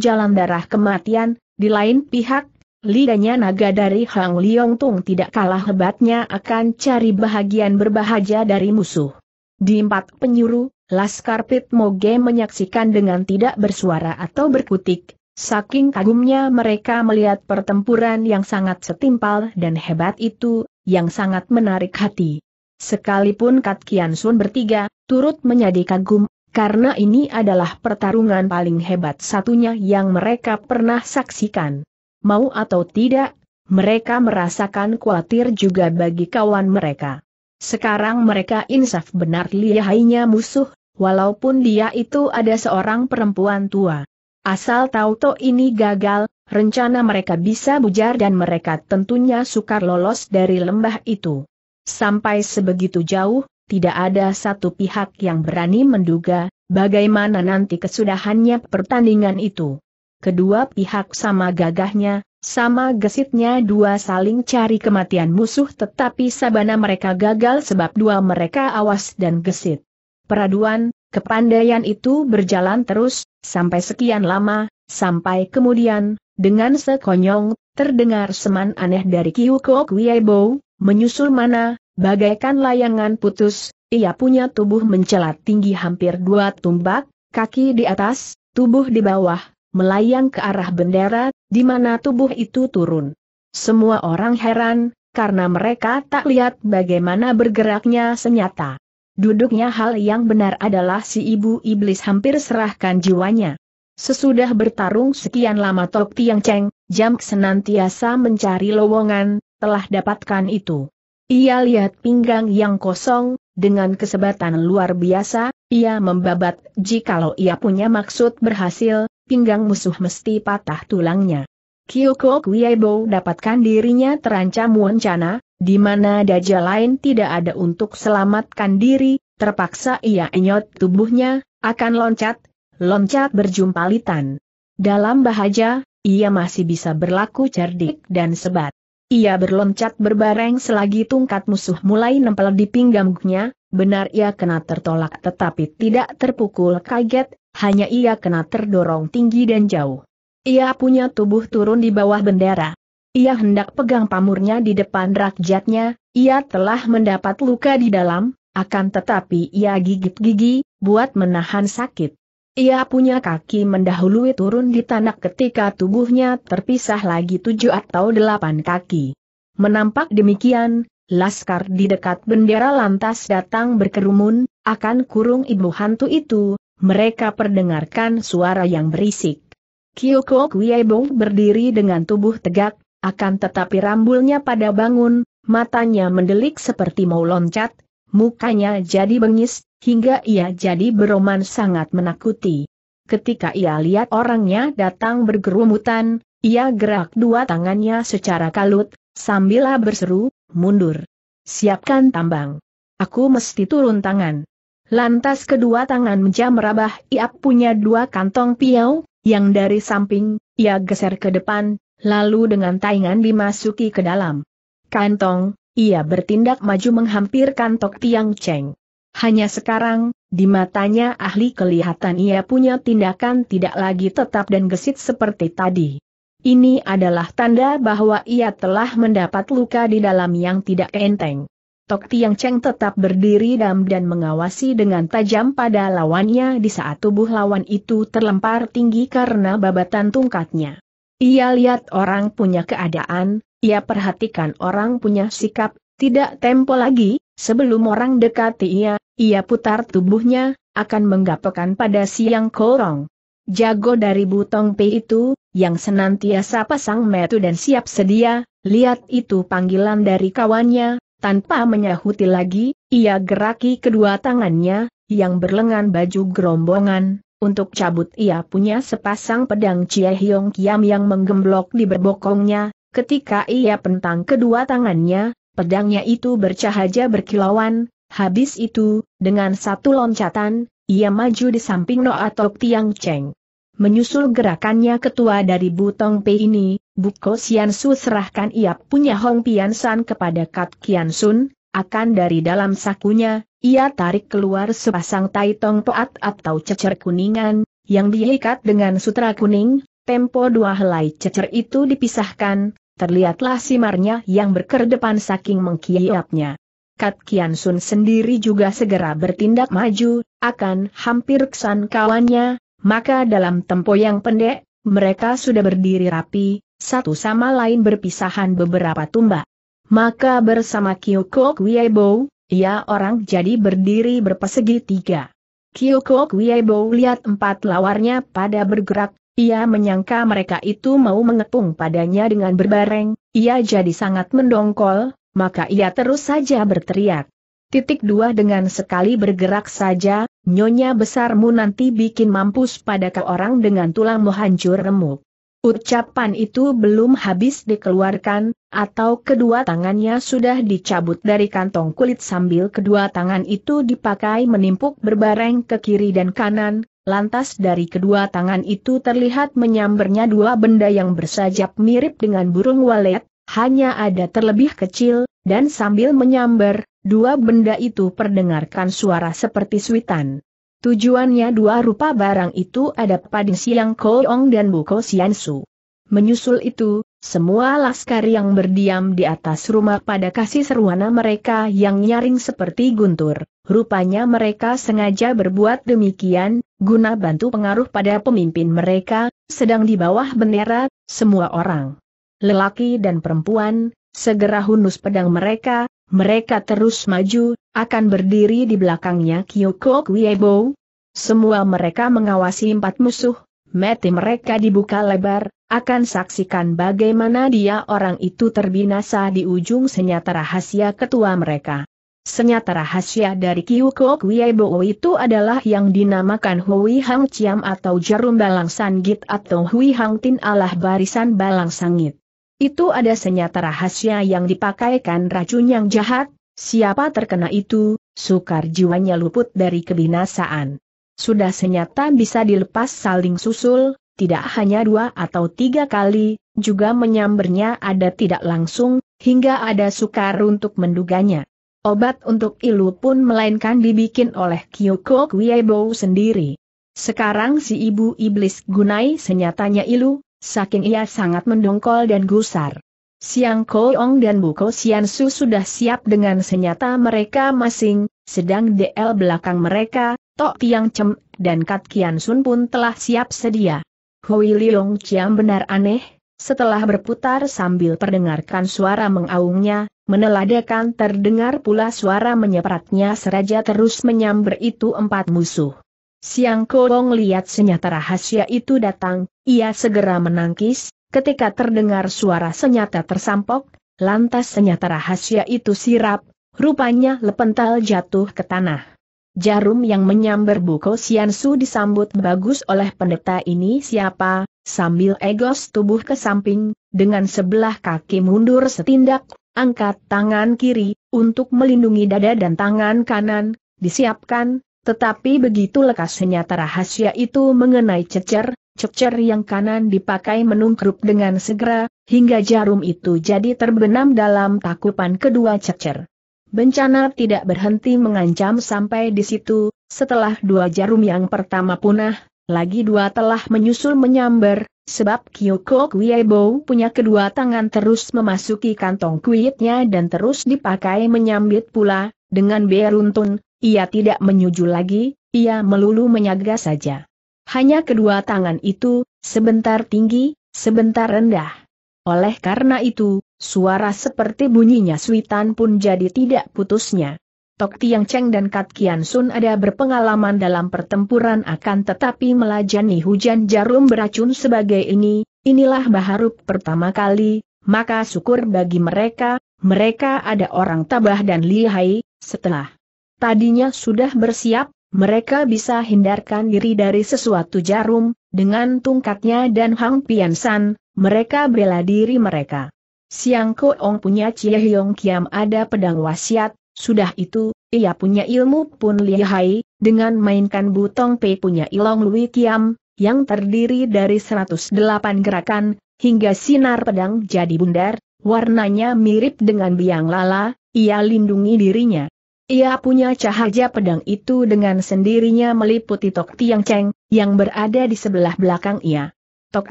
jalan darah kematian, di lain pihak, Lidahnya naga dari Hang Liong Tung tidak kalah hebatnya akan cari bahagian berbahaja dari musuh. Di empat penyuru, Laskar Pit Moge menyaksikan dengan tidak bersuara atau berkutik, saking kagumnya mereka melihat pertempuran yang sangat setimpal dan hebat itu, yang sangat menarik hati. Sekalipun Kat Kian Sun bertiga, turut menjadi kagum, karena ini adalah pertarungan paling hebat satunya yang mereka pernah saksikan mau atau tidak, mereka merasakan khawatir juga bagi kawan mereka. Sekarang mereka insaf benar lihainya musuh, walaupun dia itu ada seorang perempuan tua. Asal tahu Tauto ini gagal, rencana mereka bisa bujar dan mereka tentunya sukar lolos dari lembah itu. Sampai sebegitu jauh, tidak ada satu pihak yang berani menduga, bagaimana nanti kesudahannya pertandingan itu kedua pihak sama gagahnya, sama gesitnya dua saling cari kematian musuh tetapi sabana mereka gagal sebab dua mereka awas dan gesit. Peraduan, kepandaian itu berjalan terus, sampai sekian lama, sampai kemudian, dengan sekonyong, terdengar seman aneh dari Kiyuko Kwiebo, menyusul mana, bagaikan layangan putus, ia punya tubuh mencelat tinggi hampir dua tumbak, kaki di atas, tubuh di bawah, melayang ke arah bendera, di mana tubuh itu turun. Semua orang heran, karena mereka tak lihat bagaimana bergeraknya senyata. Duduknya hal yang benar adalah si ibu iblis hampir serahkan jiwanya. Sesudah bertarung sekian lama Tok Tiang Cheng, Jam senantiasa mencari lowongan, telah dapatkan itu. Ia lihat pinggang yang kosong, dengan kesebatan luar biasa, ia membabat, jikalau ia punya maksud berhasil, pinggang musuh mesti patah tulangnya. Kyoko Kuyebo dapatkan dirinya terancam wencana, di mana dajah lain tidak ada untuk selamatkan diri, terpaksa ia enyot tubuhnya, akan loncat, loncat berjumpa litan. Dalam bahaja, ia masih bisa berlaku cerdik dan sebat. Ia berloncat berbareng selagi tungkat musuh mulai nempel di pinggangnya, benar ia kena tertolak tetapi tidak terpukul kaget, hanya ia kena terdorong tinggi dan jauh. Ia punya tubuh turun di bawah bendera. Ia hendak pegang pamurnya di depan rakyatnya, ia telah mendapat luka di dalam, akan tetapi ia gigit gigi, buat menahan sakit. Ia punya kaki mendahului turun di tanah ketika tubuhnya terpisah lagi tujuh atau delapan kaki. Menampak demikian, laskar di dekat bendera lantas datang berkerumun, akan kurung ibu hantu itu, mereka perdengarkan suara yang berisik. Kyoko Kuyebong berdiri dengan tubuh tegak, akan tetapi rambulnya pada bangun, matanya mendelik seperti mau loncat, mukanya jadi bengis, hingga ia jadi beroman sangat menakuti. Ketika ia lihat orangnya datang bergerumutan, ia gerak dua tangannya secara kalut, sambil berseru, mundur. Siapkan tambang. Aku mesti turun tangan. Lantas kedua tangan menjam rabah ia punya dua kantong piau, yang dari samping, ia geser ke depan, lalu dengan taingan dimasuki ke dalam. Kantong, ia bertindak maju menghampir kantong tiang ceng. Hanya sekarang, di matanya ahli kelihatan ia punya tindakan tidak lagi tetap dan gesit seperti tadi. Ini adalah tanda bahwa ia telah mendapat luka di dalam yang tidak enteng. Tok Tiang Cheng tetap berdiri dam dan mengawasi dengan tajam pada lawannya di saat tubuh lawan itu terlempar tinggi karena babatan tungkatnya. Ia lihat orang punya keadaan, ia perhatikan orang punya sikap, tidak tempo lagi, Sebelum orang dekati ia, ia putar tubuhnya, akan menggapakan pada siang korong. Jago dari Butong P itu, yang senantiasa pasang metu dan siap sedia, lihat itu panggilan dari kawannya, tanpa menyahuti lagi, ia geraki kedua tangannya, yang berlengan baju gerombongan, untuk cabut ia punya sepasang pedang cia Hiong Kiam yang menggemblok di berbokongnya, ketika ia pentang kedua tangannya, Pedangnya itu bercahaya berkilauan, habis itu, dengan satu loncatan, ia maju di samping Noa atau Tiang Cheng. Menyusul gerakannya ketua dari Butong P ini, Buko Sian Su serahkan ia punya Hong Pian San kepada Kat Kian Sun, akan dari dalam sakunya, ia tarik keluar sepasang Tai Tong poat atau cecer kuningan, yang diikat dengan sutra kuning, tempo dua helai cecer itu dipisahkan, terlihatlah simarnya yang berkedepan saking mengkiapnya. Kat Kian Sun sendiri juga segera bertindak maju, akan hampir kesan kawannya, maka dalam tempo yang pendek, mereka sudah berdiri rapi, satu sama lain berpisahan beberapa tumbak. Maka bersama Kyoko Kuiebo, ia orang jadi berdiri berpesegi tiga. Kyoko Kuiebo lihat empat lawarnya pada bergerak, ia menyangka mereka itu mau mengepung padanya dengan berbareng, ia jadi sangat mendongkol, maka ia terus saja berteriak. Titik dua dengan sekali bergerak saja, nyonya besarmu nanti bikin mampus pada ke orang dengan tulangmu hancur remuk. Ucapan itu belum habis dikeluarkan, atau kedua tangannya sudah dicabut dari kantong kulit sambil kedua tangan itu dipakai menimpuk berbareng ke kiri dan kanan, Lantas dari kedua tangan itu terlihat menyambernya dua benda yang bersajap mirip dengan burung walet, hanya ada terlebih kecil, dan sambil menyamber, dua benda itu perdengarkan suara seperti suitan. Tujuannya dua rupa barang itu ada pada Siang Koyong dan Buko Siansu. Menyusul itu, semua laskar yang berdiam di atas rumah pada kasih seruana mereka yang nyaring seperti guntur, rupanya mereka sengaja berbuat demikian, guna bantu pengaruh pada pemimpin mereka, sedang di bawah bendera, semua orang. Lelaki dan perempuan, segera hunus pedang mereka, mereka terus maju, akan berdiri di belakangnya Kyoko Kuiebo. Semua mereka mengawasi empat musuh, mati mereka dibuka lebar, akan saksikan bagaimana dia orang itu terbinasa di ujung senyata rahasia ketua mereka. Senyata rahasia dari Kyuko Kuiebo itu adalah yang dinamakan Hui Hang Chiam atau jarum balang sangit atau Hui Hang Tin Allah barisan balang sangit. Itu ada senyata rahasia yang dipakaikan racun yang jahat, siapa terkena itu, sukar jiwanya luput dari kebinasaan sudah senyata bisa dilepas saling susul, tidak hanya dua atau tiga kali, juga menyambernya ada tidak langsung, hingga ada sukar untuk menduganya. Obat untuk ilu pun melainkan dibikin oleh Kyoko Kwiebo sendiri. Sekarang si ibu iblis gunai senyatanya ilu, saking ia sangat mendongkol dan gusar. Siang Koyong dan Buko Siansu sudah siap dengan senyata mereka masing, sedang DL belakang mereka, Tok Tiang Cem dan Kat Kian Sun pun telah siap sedia. Hui Liong Chiam benar aneh, setelah berputar sambil perdengarkan suara mengaungnya, meneladakan terdengar pula suara menyepratnya seraja terus menyamber itu empat musuh. Siang Kolong lihat senyata rahasia itu datang, ia segera menangkis, ketika terdengar suara senyata tersampok, lantas senyata rahasia itu sirap, Rupanya lepental jatuh ke tanah. Jarum yang menyambar Buko Siansu disambut bagus oleh pendeta ini siapa, sambil egos tubuh ke samping, dengan sebelah kaki mundur setindak, angkat tangan kiri, untuk melindungi dada dan tangan kanan, disiapkan, tetapi begitu lekasnya rahasia itu mengenai cecer, cecer yang kanan dipakai menungkrup dengan segera, hingga jarum itu jadi terbenam dalam takupan kedua cecer. Bencana tidak berhenti mengancam sampai di situ, setelah dua jarum yang pertama punah, lagi dua telah menyusul menyambar, sebab Kyoko Kuiebo punya kedua tangan terus memasuki kantong kuitnya dan terus dipakai menyambit pula, dengan beruntun, ia tidak menyuju lagi, ia melulu menyaga saja. Hanya kedua tangan itu, sebentar tinggi, sebentar rendah. Oleh karena itu, suara seperti bunyinya suitan pun jadi tidak putusnya. Tok Tiang Cheng dan Kat Kian Sun ada berpengalaman dalam pertempuran akan tetapi melajani hujan jarum beracun sebagai ini, inilah baharup pertama kali, maka syukur bagi mereka, mereka ada orang tabah dan lihai, setelah tadinya sudah bersiap, mereka bisa hindarkan diri dari sesuatu jarum, dengan tungkatnya dan Hang Pian San, mereka bela diri mereka. Siang Koong punya Cie Hyong Kiam ada pedang wasiat, sudah itu, ia punya ilmu pun lihai, dengan mainkan butong Pe punya ilong Lui Kiam, yang terdiri dari 108 gerakan, hingga sinar pedang jadi bundar, warnanya mirip dengan biang lala, ia lindungi dirinya. Ia punya cahaya pedang itu dengan sendirinya meliputi Tok Tiang Cheng, yang berada di sebelah belakang ia. Tok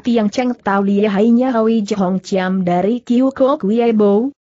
Tiang Cheng tahu Lie Hawi Hui Jehong Chiam dari Kiu Ko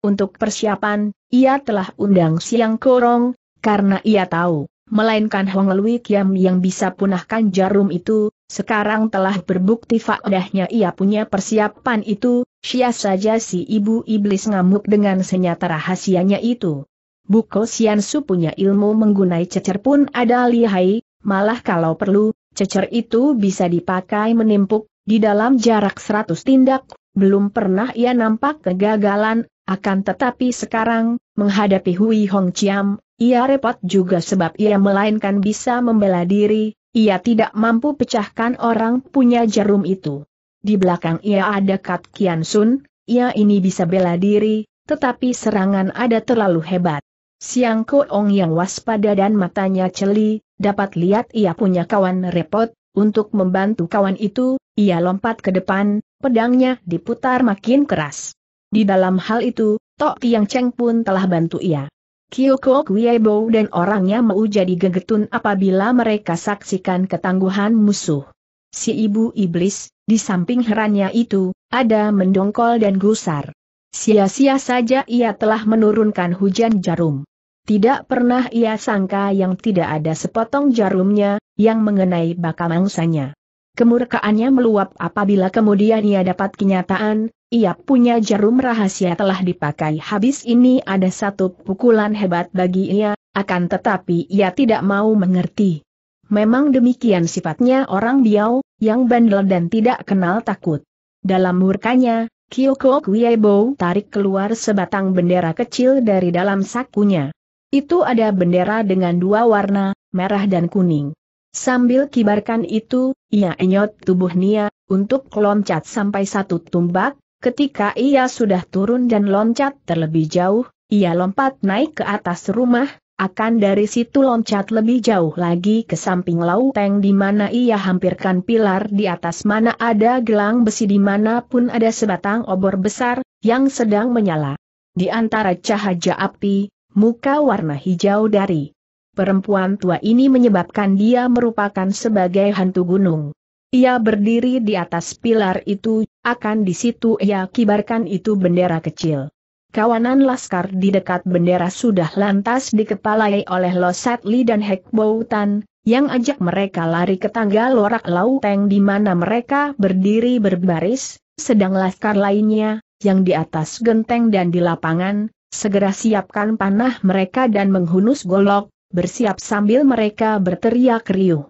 untuk persiapan, ia telah undang Siang Korong, karena ia tahu, melainkan Hong Lui Kiam yang bisa punahkan jarum itu, sekarang telah berbukti faedahnya ia punya persiapan itu, sia saja si ibu iblis ngamuk dengan senyata rahasianya itu. Buko Sian Su punya ilmu menggunai cecer pun ada lihai, malah kalau perlu, cecer itu bisa dipakai menimpuk, di dalam jarak seratus tindak, belum pernah ia nampak kegagalan, akan tetapi sekarang, menghadapi Hui Hong Chiam, ia repot juga sebab ia melainkan bisa membela diri, ia tidak mampu pecahkan orang punya jarum itu. Di belakang ia ada Kat Kian Sun, ia ini bisa bela diri, tetapi serangan ada terlalu hebat. Siang Koong yang waspada dan matanya celi, dapat lihat ia punya kawan repot, untuk membantu kawan itu, ia lompat ke depan, pedangnya diputar makin keras. Di dalam hal itu, Tok Tiang Cheng pun telah bantu ia. Kyoko Kuiebo dan orangnya mau jadi gegetun apabila mereka saksikan ketangguhan musuh. Si ibu iblis, di samping herannya itu, ada mendongkol dan gusar. Sia-sia saja ia telah menurunkan hujan jarum. Tidak pernah ia sangka yang tidak ada sepotong jarumnya, yang mengenai bakal mangsanya. Kemurkaannya meluap apabila kemudian ia dapat kenyataan, ia punya jarum rahasia telah dipakai habis ini ada satu pukulan hebat bagi ia, akan tetapi ia tidak mau mengerti. Memang demikian sifatnya orang Biau, yang bandel dan tidak kenal takut. Dalam murkanya, Kyoko Kuiebo tarik keluar sebatang bendera kecil dari dalam sakunya. Itu ada bendera dengan dua warna, merah dan kuning. Sambil kibarkan itu, ia enyot tubuh Nia, untuk loncat sampai satu tumbak, ketika ia sudah turun dan loncat terlebih jauh, ia lompat naik ke atas rumah, akan dari situ loncat lebih jauh lagi ke samping lauteng di mana ia hampirkan pilar di atas mana ada gelang besi di mana pun ada sebatang obor besar, yang sedang menyala. Di antara cahaya api, muka warna hijau dari perempuan tua ini menyebabkan dia merupakan sebagai hantu gunung. Ia berdiri di atas pilar itu, akan di situ ia kibarkan itu bendera kecil. Kawanan laskar di dekat bendera sudah lantas dikepalai oleh Losatli dan Boutan, yang ajak mereka lari ke tangga lorak lauteng di mana mereka berdiri berbaris, sedang laskar lainnya, yang di atas genteng dan di lapangan, segera siapkan panah mereka dan menghunus golok, bersiap sambil mereka berteriak riuh.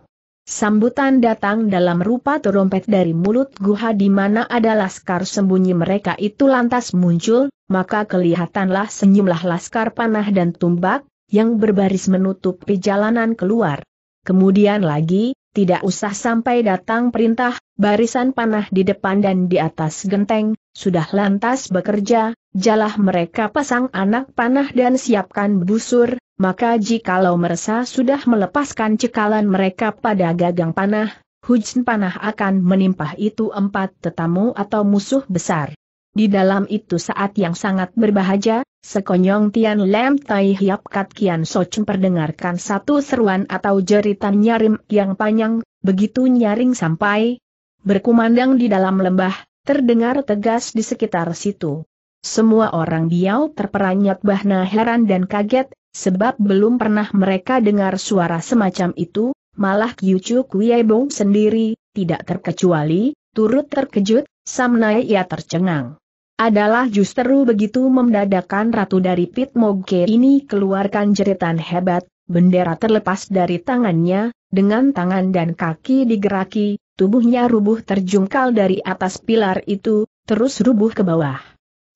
Sambutan datang dalam rupa terompet dari mulut guha di mana ada laskar sembunyi mereka itu lantas muncul, maka kelihatanlah senyumlah laskar panah dan tumbak, yang berbaris menutupi jalanan keluar. Kemudian lagi, tidak usah sampai datang perintah, barisan panah di depan dan di atas genteng, sudah lantas bekerja, jalah mereka pasang anak panah dan siapkan busur, maka jikalau merasa sudah melepaskan cekalan mereka pada gagang panah, hujan panah akan menimpah itu empat tetamu atau musuh besar. Di dalam itu saat yang sangat berbahagia, sekonyong Tian Lam Tai Hiap Kat Kian Sochun perdengarkan satu seruan atau jeritan nyarim yang panjang, begitu nyaring sampai berkumandang di dalam lembah, terdengar tegas di sekitar situ. Semua orang diau terperanyat bahna heran dan kaget, sebab belum pernah mereka dengar suara semacam itu, malah Kyuchu Kuiebong sendiri, tidak terkecuali, turut terkejut, samnai ia tercengang. Adalah justru begitu memdadakan ratu dari Pit Moge ini keluarkan jeritan hebat, bendera terlepas dari tangannya, dengan tangan dan kaki digeraki, tubuhnya rubuh terjungkal dari atas pilar itu, terus rubuh ke bawah.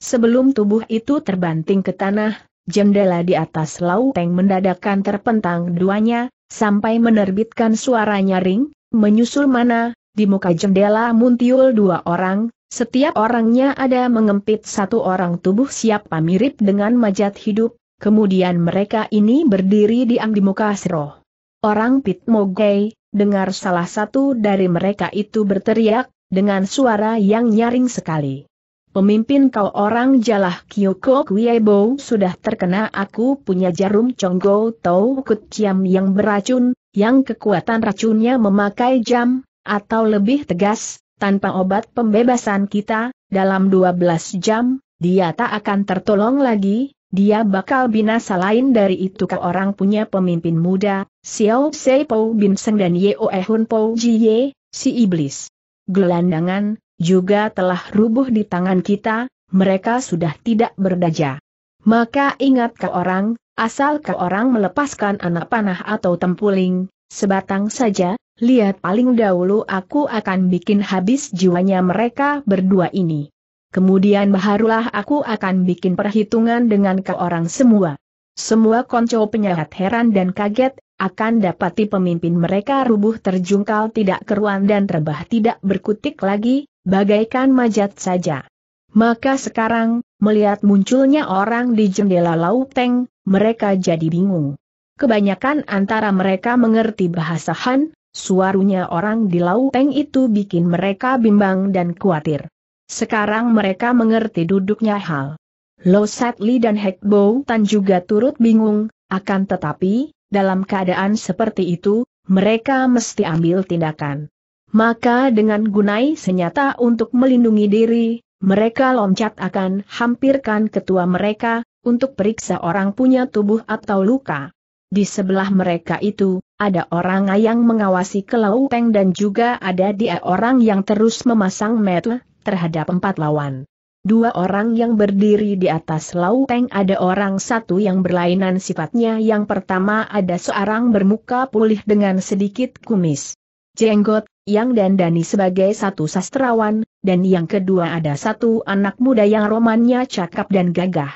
Sebelum tubuh itu terbanting ke tanah, jendela di atas lauteng mendadakkan terpentang duanya, sampai menerbitkan suara nyaring, menyusul mana, di muka jendela muncul dua orang, setiap orangnya ada mengempit satu orang tubuh siapa mirip dengan majat hidup, kemudian mereka ini berdiri diam di muka seroh. Orang Pit Mogei, dengar salah satu dari mereka itu berteriak, dengan suara yang nyaring sekali. Pemimpin kau orang jalah Kyoko Kuiebo sudah terkena aku punya jarum Conggo Tau Kut yang beracun, yang kekuatan racunnya memakai jam, atau lebih tegas, tanpa obat pembebasan kita, dalam 12 jam, dia tak akan tertolong lagi, dia bakal binasa lain dari itu kau orang punya pemimpin muda, Xiao Sei Pou Bin Seng dan Yeo Ehun Po Jie, si iblis. Gelandangan, juga telah rubuh di tangan kita, mereka sudah tidak berdaya. Maka ingat ke orang, asal ke orang melepaskan anak panah atau tempuling, sebatang saja, lihat paling dahulu aku akan bikin habis jiwanya mereka berdua ini. Kemudian baharulah aku akan bikin perhitungan dengan ke orang semua. Semua konco penyahat heran dan kaget, akan dapati pemimpin mereka rubuh terjungkal tidak keruan dan rebah tidak berkutik lagi, bagaikan majat saja. Maka sekarang, melihat munculnya orang di jendela Lauteng, mereka jadi bingung. Kebanyakan antara mereka mengerti bahasa Han, suarunya orang di Lauteng itu bikin mereka bimbang dan khawatir. Sekarang mereka mengerti duduknya hal. Lo Satli dan Hek Bo Tan juga turut bingung, akan tetapi, dalam keadaan seperti itu, mereka mesti ambil tindakan. Maka dengan gunai senyata untuk melindungi diri, mereka loncat akan hampirkan ketua mereka, untuk periksa orang punya tubuh atau luka. Di sebelah mereka itu, ada orang yang mengawasi kelauteng dan juga ada dia orang yang terus memasang metu terhadap empat lawan. Dua orang yang berdiri di atas lauteng ada orang satu yang berlainan sifatnya yang pertama ada seorang bermuka pulih dengan sedikit kumis. Jenggot, yang dan Dani sebagai satu sastrawan, dan yang kedua ada satu anak muda yang romannya cakap dan gagah.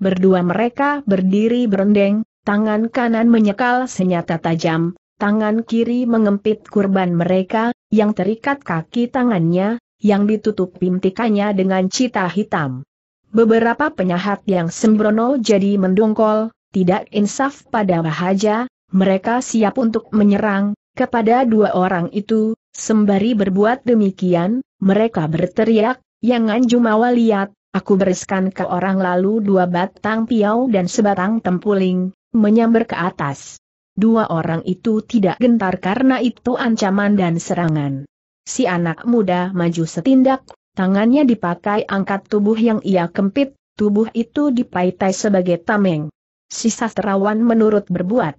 Berdua mereka berdiri berendeng, tangan kanan menyekal senjata tajam, tangan kiri mengempit kurban mereka, yang terikat kaki tangannya, yang ditutup pintikannya dengan cita hitam. Beberapa penyahat yang sembrono jadi mendongkol, tidak insaf pada rahaja, mereka siap untuk menyerang, kepada dua orang itu, sembari berbuat demikian, mereka berteriak, yang Anjumawa lihat, aku bereskan ke orang lalu dua batang piau dan sebatang tempuling, menyambar ke atas. Dua orang itu tidak gentar karena itu ancaman dan serangan. Si anak muda maju setindak, tangannya dipakai angkat tubuh yang ia kempit, tubuh itu dipaitai sebagai tameng. Si sastrawan menurut berbuat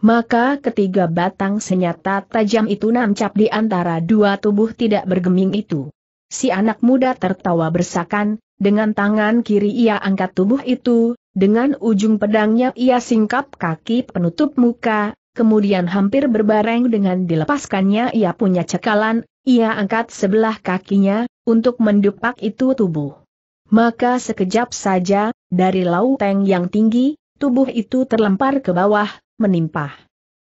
maka ketiga batang senjata tajam itu nancap di antara dua tubuh tidak bergeming itu. Si anak muda tertawa bersakan, dengan tangan kiri ia angkat tubuh itu, dengan ujung pedangnya ia singkap kaki penutup muka, kemudian hampir berbareng dengan dilepaskannya ia punya cekalan, ia angkat sebelah kakinya, untuk mendupak itu tubuh. Maka sekejap saja, dari lauteng yang tinggi, tubuh itu terlempar ke bawah, Menimpa.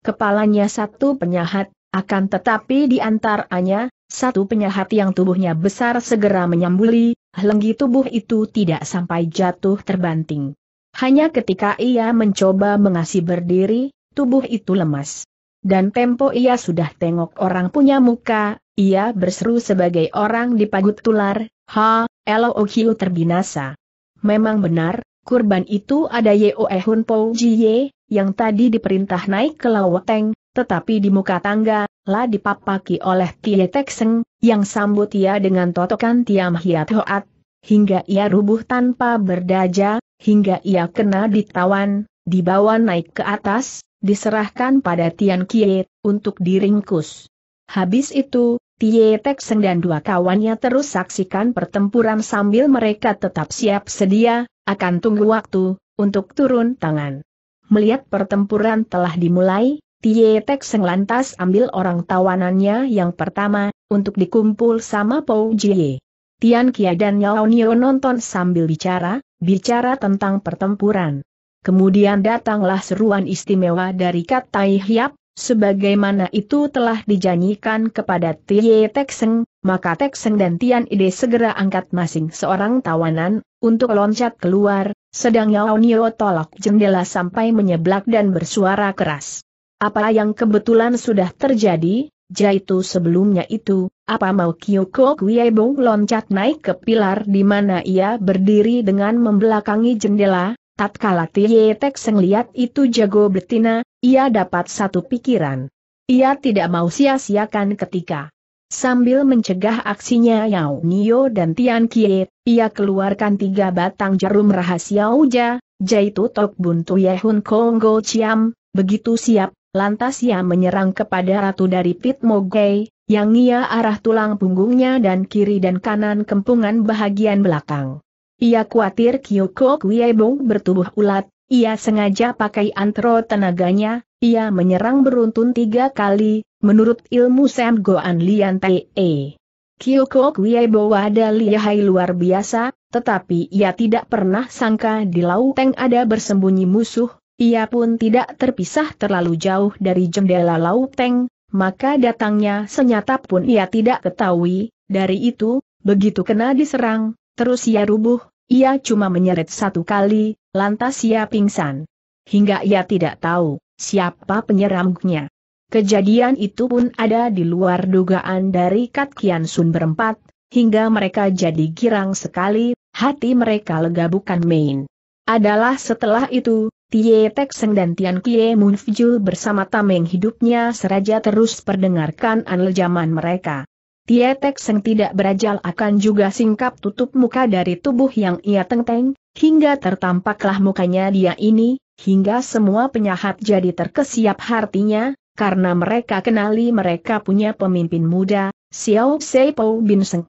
Kepalanya satu penyahat, akan tetapi di antaranya, satu penyahat yang tubuhnya besar segera menyambuli, lenggi tubuh itu tidak sampai jatuh terbanting. Hanya ketika ia mencoba mengasih berdiri, tubuh itu lemas. Dan tempo ia sudah tengok orang punya muka, ia berseru sebagai orang dipagut tular, ha, okiu terbinasa. Memang benar, kurban itu ada ehun Pou Ye yang tadi diperintah naik ke Lawoteng, tetapi di muka tangga, lah dipapaki oleh Tie Tekseng, yang sambut ia dengan totokan Tiam Hiat Hoat, hingga ia rubuh tanpa berdaja, hingga ia kena ditawan, dibawa naik ke atas, diserahkan pada Tian Kie, untuk diringkus. Habis itu, Tie Tekseng dan dua kawannya terus saksikan pertempuran sambil mereka tetap siap sedia, akan tunggu waktu, untuk turun tangan. Melihat pertempuran telah dimulai, Tie Tek Seng lantas ambil orang tawanannya yang pertama, untuk dikumpul sama Pou Jie. Tian Kia dan Yao Nio nonton sambil bicara, bicara tentang pertempuran. Kemudian datanglah seruan istimewa dari Kat Tai Hiap, sebagaimana itu telah dijanjikan kepada Tie Tek Seng, maka Tek Seng dan Tian Ide segera angkat masing seorang tawanan, untuk loncat keluar, sedang Yao Nio tolak jendela sampai menyeblak dan bersuara keras. Apa yang kebetulan sudah terjadi, Jaitu sebelumnya itu, apa mau Kyoko Kuyebong loncat naik ke pilar di mana ia berdiri dengan membelakangi jendela, tatkala Tie Tek Seng lihat itu jago betina, ia dapat satu pikiran. Ia tidak mau sia-siakan ketika Sambil mencegah aksinya Yao Nio dan Tian Kie, ia keluarkan tiga batang jarum rahasia Uja, Jaitu Tok Buntu Yehun Konggo Chiam, begitu siap, lantas ia menyerang kepada ratu dari Pit Mogei, yang ia arah tulang punggungnya dan kiri dan kanan kempungan bahagian belakang. Ia khawatir Kyoko Bung bertubuh ulat, ia sengaja pakai antro tenaganya, ia menyerang beruntun tiga kali, menurut ilmu Sam Goan Lian Tae. E. Kyoko Wiebo ada lihai luar biasa, tetapi ia tidak pernah sangka di Lauteng ada bersembunyi musuh, ia pun tidak terpisah terlalu jauh dari jendela Lauteng, maka datangnya senyata pun ia tidak ketahui, dari itu, begitu kena diserang, terus ia rubuh, ia cuma menyeret satu kali, lantas ia pingsan. Hingga ia tidak tahu, siapa penyerangnya. Kejadian itu pun ada di luar dugaan dari Kat Kian Sun berempat, hingga mereka jadi girang sekali, hati mereka lega bukan main. Adalah setelah itu, Tie Tek Seng dan Tian Kie Mun bersama tameng hidupnya seraja terus perdengarkan anlejaman mereka. Tie Tek Seng tidak berajal akan juga singkap tutup muka dari tubuh yang ia tenteng, hingga tertampaklah mukanya dia ini, hingga semua penyahat jadi terkesiap hartinya karena mereka kenali mereka punya pemimpin muda, Xiao Seipo Bin Seng.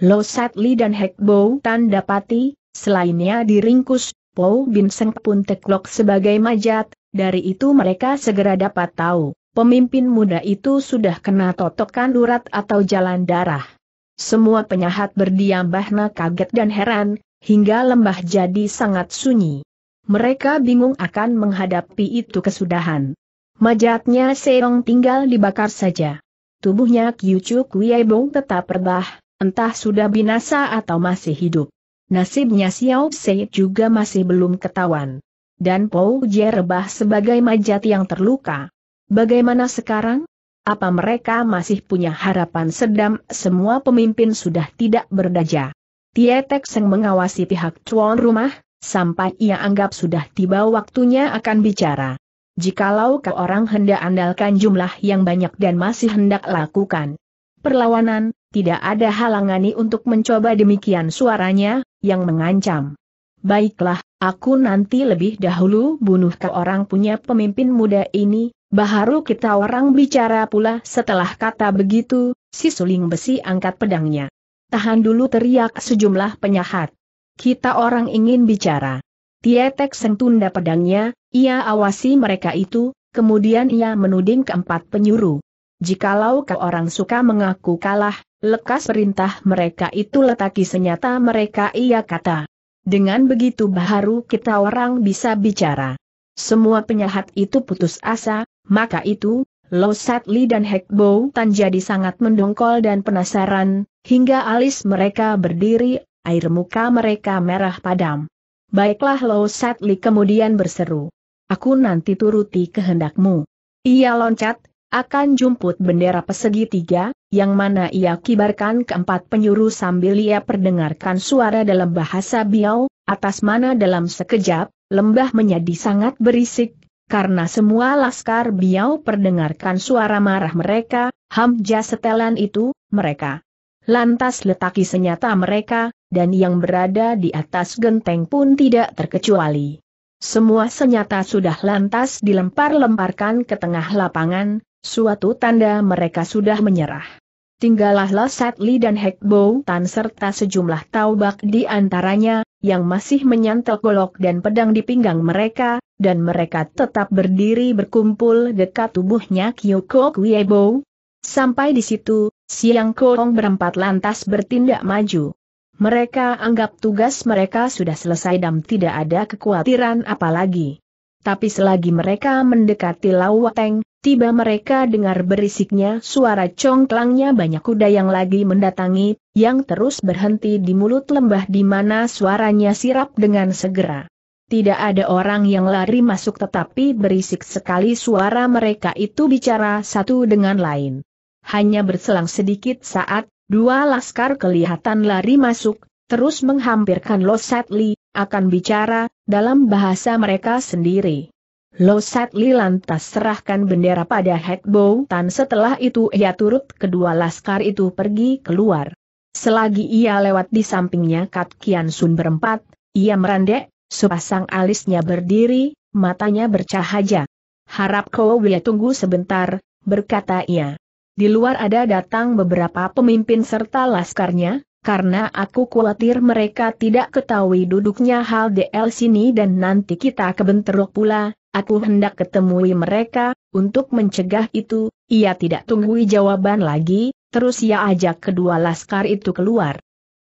Lo Li dan Hek Bo Tan dapati, selainnya diringkus, Po Bin Seng pun teklok sebagai majat, dari itu mereka segera dapat tahu, pemimpin muda itu sudah kena totokan urat atau jalan darah. Semua penyahat berdiam bahna kaget dan heran, hingga lembah jadi sangat sunyi. Mereka bingung akan menghadapi itu kesudahan. Majatnya Seong tinggal dibakar saja. Tubuhnya Kyucu Kuiebong tetap rebah, entah sudah binasa atau masih hidup. Nasibnya Xiao Tse juga masih belum ketahuan. Dan Pou Jie rebah sebagai majat yang terluka. Bagaimana sekarang? Apa mereka masih punya harapan sedam semua pemimpin sudah tidak berdaja? Tek Seng mengawasi pihak tuan rumah, sampai ia anggap sudah tiba waktunya akan bicara jikalau ke orang hendak andalkan jumlah yang banyak dan masih hendak lakukan perlawanan, tidak ada halangani untuk mencoba demikian suaranya, yang mengancam. Baiklah, aku nanti lebih dahulu bunuh ke orang punya pemimpin muda ini, baharu kita orang bicara pula setelah kata begitu, si suling besi angkat pedangnya. Tahan dulu teriak sejumlah penyahat. Kita orang ingin bicara. Tietek Seng tunda pedangnya, ia awasi mereka itu, kemudian ia menuding keempat penyuruh. Jikalau ke orang suka mengaku kalah, lekas perintah mereka itu letaki senjata mereka ia kata. Dengan begitu baru kita orang bisa bicara. Semua penyahat itu putus asa, maka itu, Lo Satli dan Hekbo Tan jadi sangat mendongkol dan penasaran, hingga alis mereka berdiri, air muka mereka merah padam. Baiklah Lo Li kemudian berseru. Aku nanti turuti kehendakmu. Ia loncat, akan jumput bendera tiga, yang mana ia kibarkan keempat empat sambil ia perdengarkan suara dalam bahasa Biau, atas mana dalam sekejap, lembah menjadi sangat berisik, karena semua laskar Biau perdengarkan suara marah mereka, hamja setelan itu, mereka. Lantas letaki senyata mereka, dan yang berada di atas genteng pun tidak terkecuali. Semua senjata sudah lantas dilempar-lemparkan ke tengah lapangan, suatu tanda mereka sudah menyerah. Tinggallah Satli dan Hekbo Tan serta sejumlah taubak di antaranya, yang masih menyantel golok dan pedang di pinggang mereka, dan mereka tetap berdiri berkumpul dekat tubuhnya Kyoko Kuebo. Sampai di situ, Siang Koong berempat lantas bertindak maju. Mereka anggap tugas mereka sudah selesai dan tidak ada kekhawatiran apalagi. Tapi selagi mereka mendekati Lawateng, tiba mereka dengar berisiknya suara congklangnya banyak kuda yang lagi mendatangi, yang terus berhenti di mulut lembah di mana suaranya sirap dengan segera. Tidak ada orang yang lari masuk tetapi berisik sekali suara mereka itu bicara satu dengan lain. Hanya berselang sedikit saat, Dua laskar kelihatan lari masuk, terus menghampirkan Lo Satli, akan bicara, dalam bahasa mereka sendiri. Lo Satli lantas serahkan bendera pada Bow, Tan setelah itu ia turut kedua laskar itu pergi keluar. Selagi ia lewat di sampingnya Kat Kian Sun berempat, ia merandek, sepasang alisnya berdiri, matanya bercahaja. Harap kau will tunggu sebentar, berkata ia di luar ada datang beberapa pemimpin serta laskarnya, karena aku khawatir mereka tidak ketahui duduknya hal DL sini dan nanti kita kebenterok pula, aku hendak ketemui mereka, untuk mencegah itu, ia tidak tunggui jawaban lagi, terus ia ajak kedua laskar itu keluar.